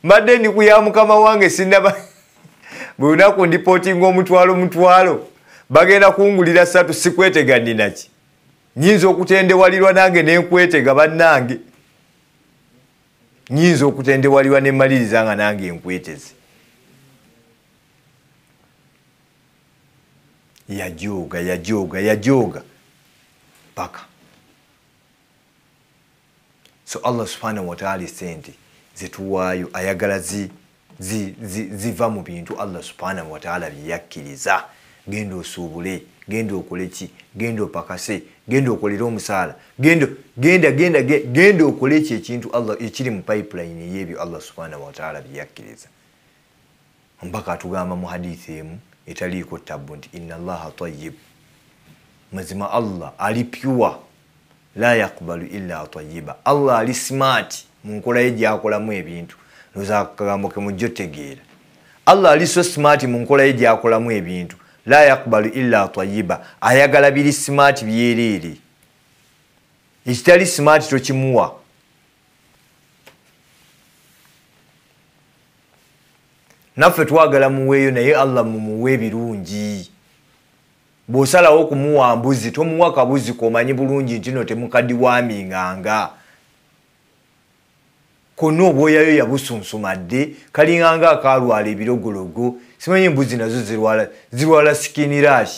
mbadde ndikuya mukama wange sinaba buli lunaku ndipotinga omutwalo mutwalo bagenda kungulira satu sikwetega ninaki nyinza okutendewalirwa nange nenkwetega bannange nyinza okutendewalirwa nemaliriza nga nange enkweteze yajoga yajoga yajoga paka so allah subhanahu wataala esente zetuwaayo ayagala zi ziva mu bintu allah subhanahu wataala byeyakkiriza genda osuubule genda okoleki genda opakase genda okolere omusaala genda okoleki ekintu ekiri mu pipeline yebyo allah subhanahu wataala byeyakkiriza mpaka atugamba mu haditsi emu etaliiko tabu nti inallaha tayib mazima allah ali pyuwa la yakubalu illa tayiba allah ali smaat munkolaye gyakolamu ebintu nozakagambo kemujjo tegeera allah ali so simaati mu nkolaye gyakolamu ebintu la yakbalu illa tayiba ayagala biri simaati byereere ekitali simaati tokimuwa naffe twagala muweeyo naye allah mumuwe ebirungi bw'osalawo okumuwa mbuzi tomuwa kabuzi komanyi bulungi ntino temukadiwaminganga kona obwoyayo yabusunsumadde kalinganga akalwala ebirogologo simanyi embuzi nazo zirwala sikinirash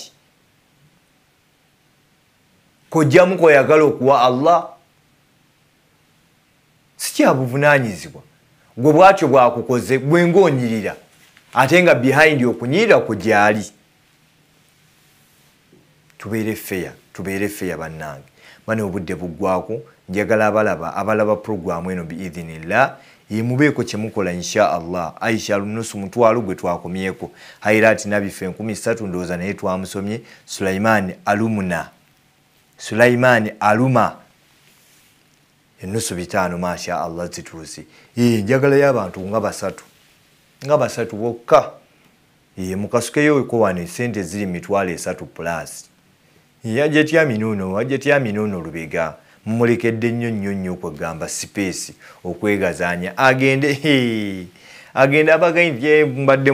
kojjamu kweyagala okuwa allah sikyabuvunanyizibwa gwe bwatyo bwakukoze gwengonyirira ate nga behind okunyirira kujyali tubeere feya tubeere feya bannange bane obudde buggwaako njagala abalaba abalaba puroguramu eno biidhinillah yemubeeko kyemukola inshaallah aisha lunusu mutwalo gwe twakomyeko hairati nabife enkumi satu ndowooza naye twamusomye sulaimaani alumuna sulaimaani aluma enusu bitaano masha allah zituusi ee njagala y'abantu nga basatu nga basatu bokka ee mukasukeyo ko wano esente ziri mitwalo esatu pulaasi yajja etya minuuno wajja etya minuuno lubega mumulekedde nnyo nnyo nnyo okwagamba sipeesi okwegazaanya agende agenda abagaye mbadde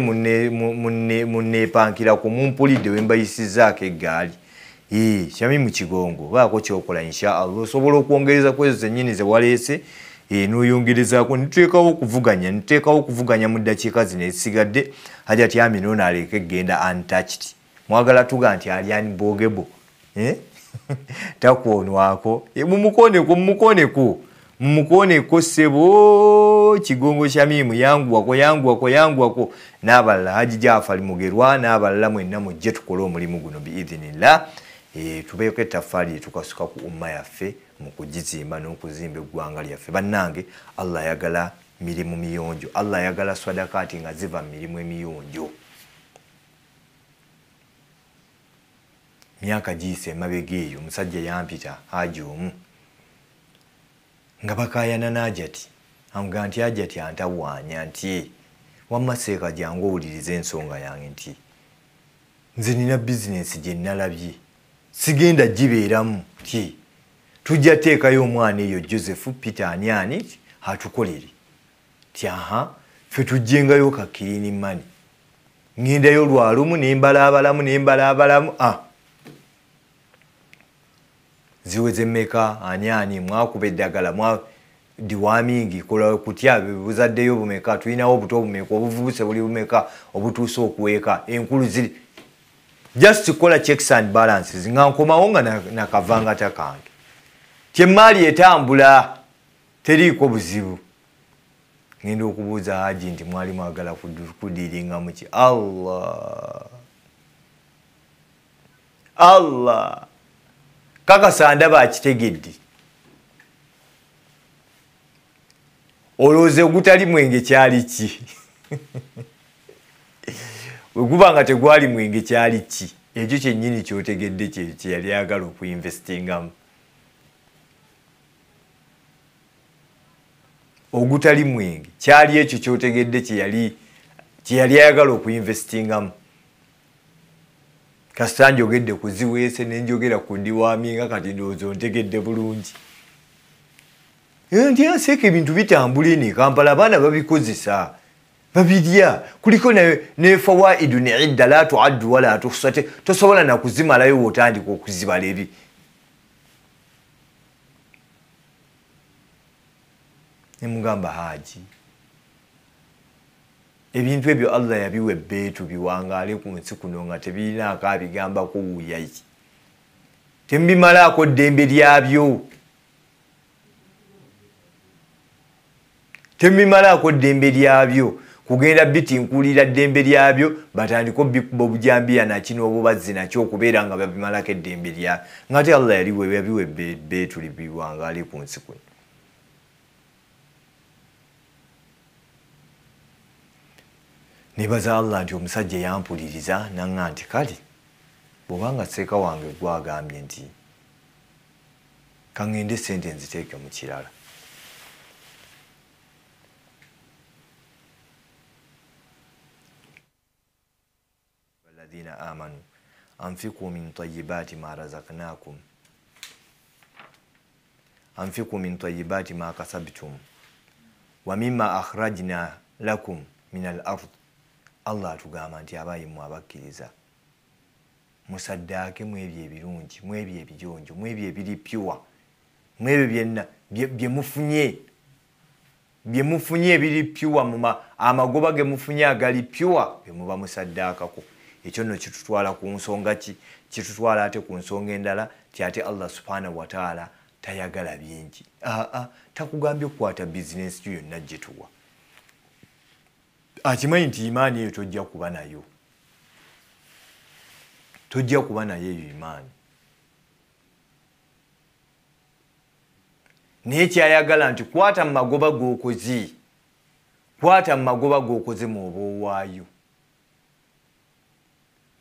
munneepankiraku mumpulidde wembayisizaako eggaali kyami mu kigongo baako kyokola inshaallah osobola okwongereza ku ezo zennyini zewaleese noyongerezaako niteekawo okuvuganya niteekawo okuvuganya mu ddakiika zino ezisigadde hajatyaminoono aleeka egenda antacit mwagala tuga nti alian bogebo Eh? takoonwako eh, mumukoneko mumukoneko mumukoneko sebo kigongo kya miimu yanguwako yanguwako yanguwako n'abalala haji jafali mugerwa n'abalala mwenna mujje tukole omulimu guno biidhinillah e, tubeeko ettafaali yetukasuka ku umma yaffe mukugizimba n'okuzimba eggwanga lyaffe bannange allah ayagala mirimu miyonjo allah ayagala swadakati nga ziva mu mirimu emiyonjo myaka giyise emabega eyo omusajja yampita aji omu nga bakayana najati anga nti ajati antawanya nti wamaseeka jangu owuliriza ensonga yange nti nze nina bizinesi gyenalabye sigenda gibeeramu ti tujja teekayo omwana eyo joseph peter ani ani atukolere ti aha fe tujjengayo kakirini mani ngendayo lwalumu nembala abalamu nembala abalamu ah. ziweze mmeka ani ani mwakuba eddagala mwa diwa mingi kola kutya buzaddeyo bumeka tulinawo obuto bumeka obuvubuse buli bumeka obutuusa okuweeka enkulu ziri just kola checks and balances nga nkomawo nga nakavangata kange temaali etambula teriiko buzibu ngenda okubuuza haji nti mwali mwagala kudiringa muki allah allah kakasa ndaba akitegedde olowooza ogutali mwenge kyali ki weguba nga tegwali mwenge kyali ki ekyo kyennyini kyotegedde kyeyali ayagala okuinvestingamu ogutali mwenge kyali ekyo kyotegedde kyeyali ayagala okuinvestingamu kasita njogedde kuziweese nenjogera ku ndiwami nga kati ndowoozi ontegedde bulungi e, nti aseeka ebintu bitambule ne kampala abaana babikozesa babirya kuliko ne fawaidu ne idda la tuaddu wala tusa tosobola nakuzimalayo wootandika okuzibala ebi nemugamba haji ebintu ebyo allah yabiwa ebbeetu biwangaale ku nsi kuno nga tebirinaako abigambako wuyayi temubimalaako ddembe lyabyo temubimalaako ddembe lyabyo kugenda bitinkulira ddembe lyabyo batandika obikuba obujambiya naki n'obubazzi nakyo okubeera nga babimalako eddembe lyabyo nga te allah yaliyabiwa ebbeetu libiwangaale ku nsi kuno nibaza allah nti omusajja yampuliriza nanga nti kale bw'obanga seeka wange gwagambye nti kangende sente nziteeke mu kirala alladhina amanu anfiqu min tayibaati ma razaknakum anfiqu min tayibati ma kasabtum wa mima akhrajna lakum min al ard allah atugamba nti abaayi mu abakkiriza musaddaake mwebyo ebirungi mwebyo ebijonjo mwebyo ebiripyuwa mwebyo byenna byemufunye byemufunye ebiripyuwa mu amagoba gemufunye agalipyuwa bemuba musaddaakako ekyo nno kitutwala ku nsonga ki kitutwala ate ku nsonga endala ti ate allah subhanahu wataala tayagala bingi aa ah, ah, takugambye okukwata bizinensi yo yonna gyetuwa akimanyi nti imaani eyo tojja kuba nayo tojja kuba nayo eyo imaani naye kyayagala nti kwata mu magoba g'okoze kwata mu magoba g'okoze mu oba owaayo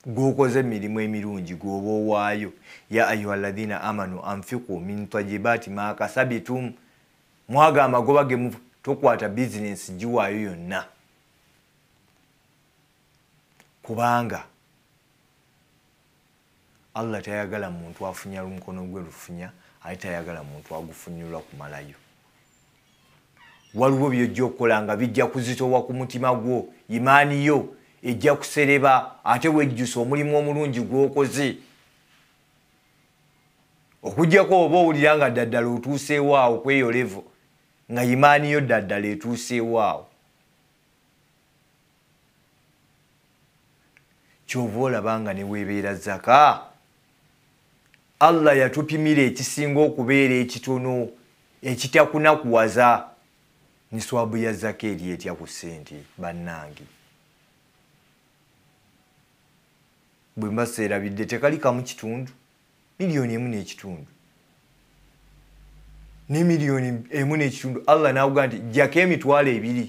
gokoze emirimu emirungi gwoba owaayo ya ayuha lathina amanu anfiku min tajibaati makasabitum mwaga amagoba gemu tokwata bizinesi giwaayo yonna kubanga allah tayagala muntu afunya lumukono gwe lufunya ali tayagala muntu agufunyirwa kumalayo waliwo byojja okukola nga bijja kuzitowa ku mutima gwo imaani yo ejja kusereba ate wejjusa omulimu omulungi gw'okoze okugjako oba owulira nga daddala otuuseewo awo kweyolevo nga imaani yo daddala etuuseewo awo kyova olaba nga neweebeera zaka allah yatupimira ekisinga okubeera ekitono ekitakunakuwaza niswabu ya zaka eri etya ku ssente bannange bwe mbaseerabidde tekali kamu kitundu miriyoni emu n'ekitundu ne miriyoni emu n'ekitundu allah naakugaa nti jako emitwalo ebiri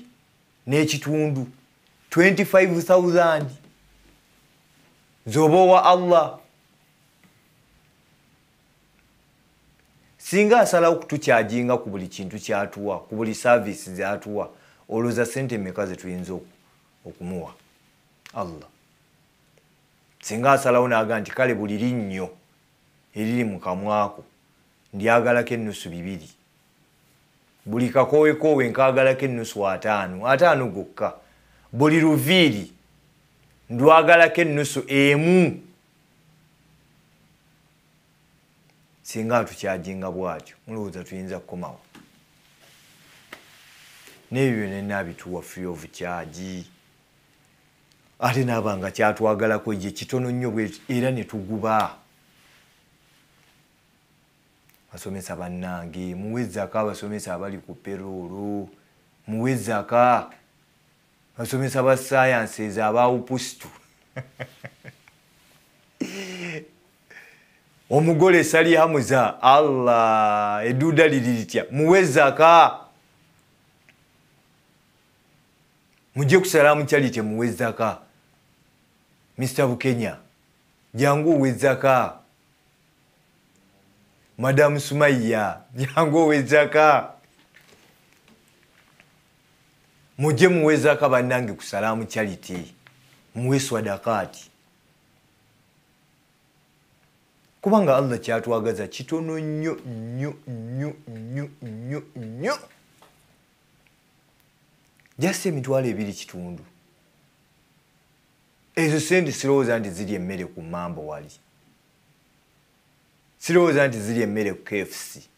n'ekitundu 25 000 Zobowa allah singa asalawo kutukyajinga ku buli kintu kyatuwa ku buli saavisi zatuwa olwoza sente emeka zetuyinza okumuwa allah singa asalawo naga nti kale buli linnyo eriri mukamwako ndyagalako enusu bibiri buli kakowekowe nkagalako enusu ataano ataano gokka buli luviiri ndwagalako ennusu emu singa atukyajinga bwatyo mulowooza tuyinza kukomawo nebyo byonna nabituwa free of kyagi ate naaba nga kyatwagalako ye kitono nnyo era ne tuguba basomesa bannange muwezaka abasomesa abali ku peroolo muwezaka basomesa ba sciences abawupusitu omugole sali hamuza allah eduuda liri litya muwezaka mujje kusalamukyali kye muwezaka mr bukenya jangu owezaka madamu sumaiya jangu owezaka mujje muwezako bannange kusalaamu charity muwe swadakati kubanga allah kyatwagaza kitono nnyo nnyo nnyo nnyo nnyo nnyo jasa emitwalo ebiri kitundu ezo sente sirowooza nti ziri emmere ku mambo wali sirowooza nti ziri emmere ku kfc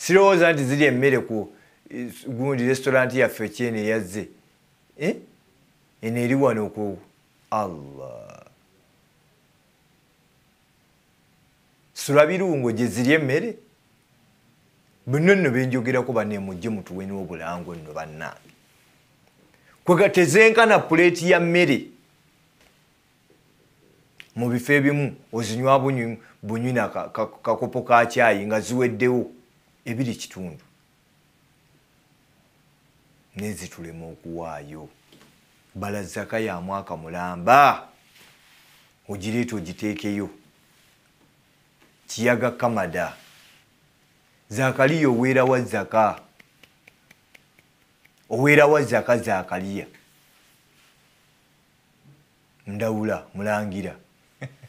sirowooza nti ziri emmere ku eh, gundi restaurant yaffe kyene yazze eh? eno eri wano ku allah sulabirungo gye ziri emmere bino nno benjogerako bane mujje mutuwe n'obulango nno bannange kwega tezenkana puleeti ya mmere mu bifo ebimu ozinywa bunywi nakakopo ka kyayi nga ziweddewo ebiri kitundu nezituleme okuwaayo bala zaka ya mwaka mulamba ogireeta ogiteekeyo kiyaga kamada zakaliya oweera wa zaka oweera wa zaka zakaliya ndawula mulangira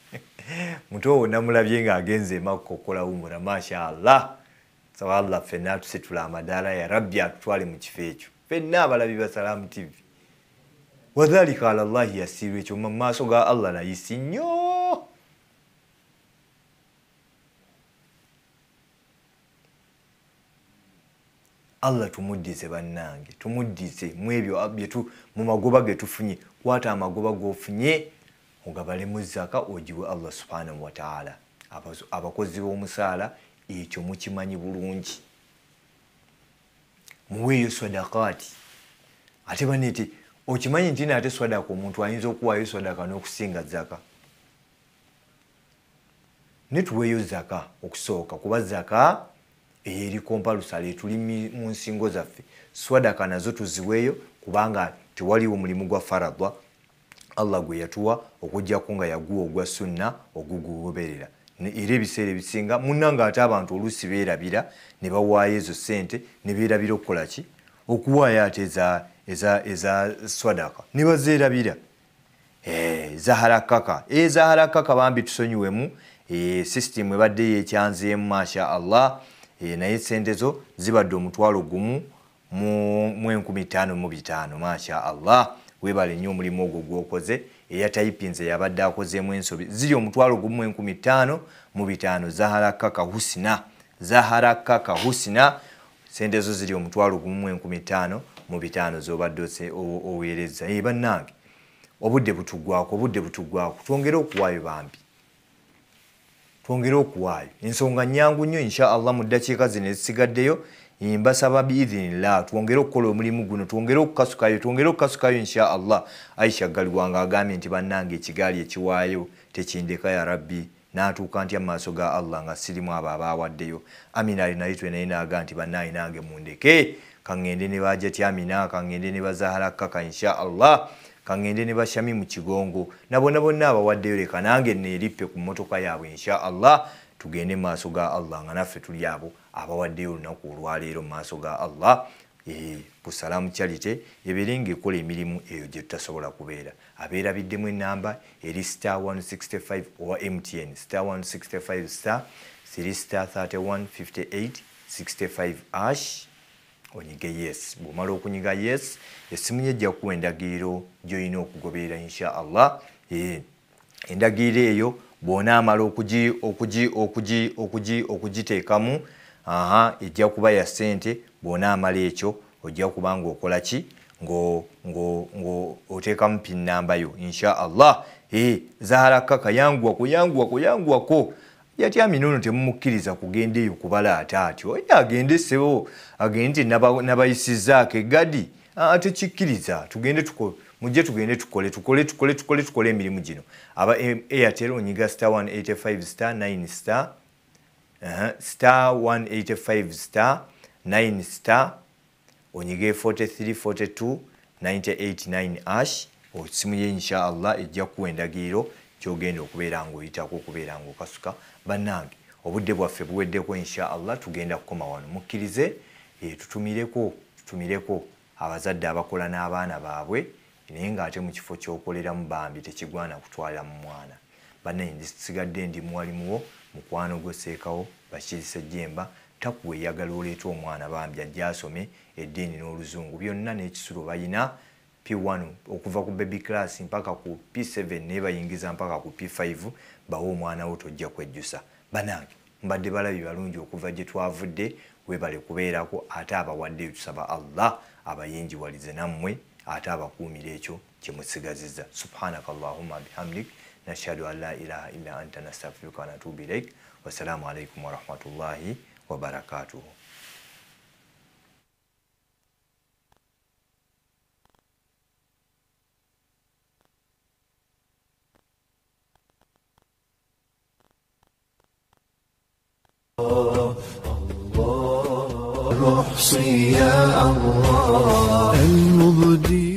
mutowo namulabye ng'agenze emakka okukolawo mura mashaallah sawalla fenna atusitula amadaala yarabbi atutwale mu kifo ekyo fenna abalabi ba salaamu tivi wadhalika ala llahi yasiru ekyo mu maaso ga allah layisi nnyo allah tumuddize bannange tumuddize mu ebyo mu magoba ge tufunye kwata amagoba g'ofunye ogabale mu zaka ogiwe allah subhanahu wataala abakozi b'omusaala ekyo mukimanyi bulungi muweeyo swadaka ati ate bani ti okimanyi nti naate swadaka omuntu ayinza okuwaayo swadaka n'okusinga zaka netuweeyo zaka okusooka kuba zaka eyeri kompalusala etuli mu nsingo zaffe swadaka nazo tuziweeyo kubanga tewaliwo omulimu gwa faradwa allah gwe yatuwa okugjaku nga yaguwa ogwa sunna ogugubeerera era ebiseera ebisinga munnanga ate abantu oluusi beerabira ne bawaayo ezo sente ne beerabira okukola ki okuwaayo ate eza swadaka ne bazeerabira eh, zaharakaka ezaharakaka eh, bambi tusonyiwemu eh, sisitimu ebadde yekyanzeemu masha allah naye sente zo zibadde omutwalo gumu mu 15 mu bitaano masha allah webale nnyo omulimu ogwo gwokoze eyatayipinze yabadde akozeemu ensobi ziri omutwalo gumu enkumi ttaano mu bitaano zahara kaka husina zahara kaka husina sente zo ziri omutwalo gumu enkumi ttaano mu bitaano zobadde oweereza ye bannange obudde butugwako obudde butugwako twongere okuwaayo bambi twongere okuwaayo ensonga nyangu nnyo insha allah mu ddakiika zino ezisigaddeyo mbasaba biidhinillah tuwongere okukola omulimu guno tuwongere okukasukayo tuwongere okukasukayo insha allah aisha galiwanga agambye nti bannange ekigaali ekiwaayo tekindeka ya rabbi natuuka ntya mumaaso ga allah nga sirimu abo abawaddeyo amina ali nali twenaye naga nti bannaayi nange mundeke kaŋŋende ne baja ti amina kaŋŋende ne bazahala kaka insha allah kaŋŋende ne bashami mu kigongo nabona bonna abawaddeyo leka nange neerippe ku mmotoka yaabwe insha allah tugende mumaaso ga allah nga naffe tuli abo abawaddeyo olunaku olwaleero mumaaso ga allah e, kusalamu charity ebeere nga ekola emirimu eyo gye tutasobola kubeera abeerabiddemu enamba eri star 165 owa mtn star 165 star siri star 3158 65ash onyige yes bwomala okunyiga yes essimu ye jja kuwa endagiriro gyoyina okugoberera insha allah e, endagiriro eyo bwona amala okugiteekamu okugi, okugi, okugi, okugi, okugi, okugi, aha ejja kuba ya sente bw'onaamala ekyo ojja kuba ngaokola ki ng'oteekamu pin namba yo insha allah ee eh, zaala kaka yanguwako yanguwako yanguwako yatya minuno temumukkiriza kugenda eyo kubala ate atyo ye agende sebo agende nti nabayisizaako egadi tekikkiriza tugende tuko mujje tugende tukole tukole tukole tukole tukole emirimu gino aba airtel onyiga star 185 star 9 star star 185 star 9 star onyige 4342 989 hash osimu ye inshaallah ejja kuwa endagiro kyogenda okubeera ngaoyitako okubeera ngaokasuka bannange obudde bwaffe buweddeko inshaallah tugenda kukoma wano mukkirize eh, tutumireko tutumireko abazadde abakola n'abaana baabwe naye ng'ate mu kifo kyokoleramu bambi tekigwana kutwala mu mwana bannanyi ndisigadde ndi muwalimuwo mukwano gw'esseekawo bakirisa ejjemba takuwa eyagala oleeta omwana bambi ajja asome eddiini n'oluzungu byonna n'ekisulo bayina p1 okuva ku baby class mpaka ku p7 nebayingiza mpaka ku p5 bawe omwanawo tojja kwejjusa banange mbadde balabi balungi okuva gye twavudde webale kubeerako ate abawadde tusaba allah abayinjiwalize nammwe ate abakuumira ekyo kyemusigaziza subhanakallahuma bihamdik نشهد أن لا إله إلا أنت نستغفرك ونتوب إليك والسلام عليكم ورحمة الله وبركاته رخصي يا الله المبدي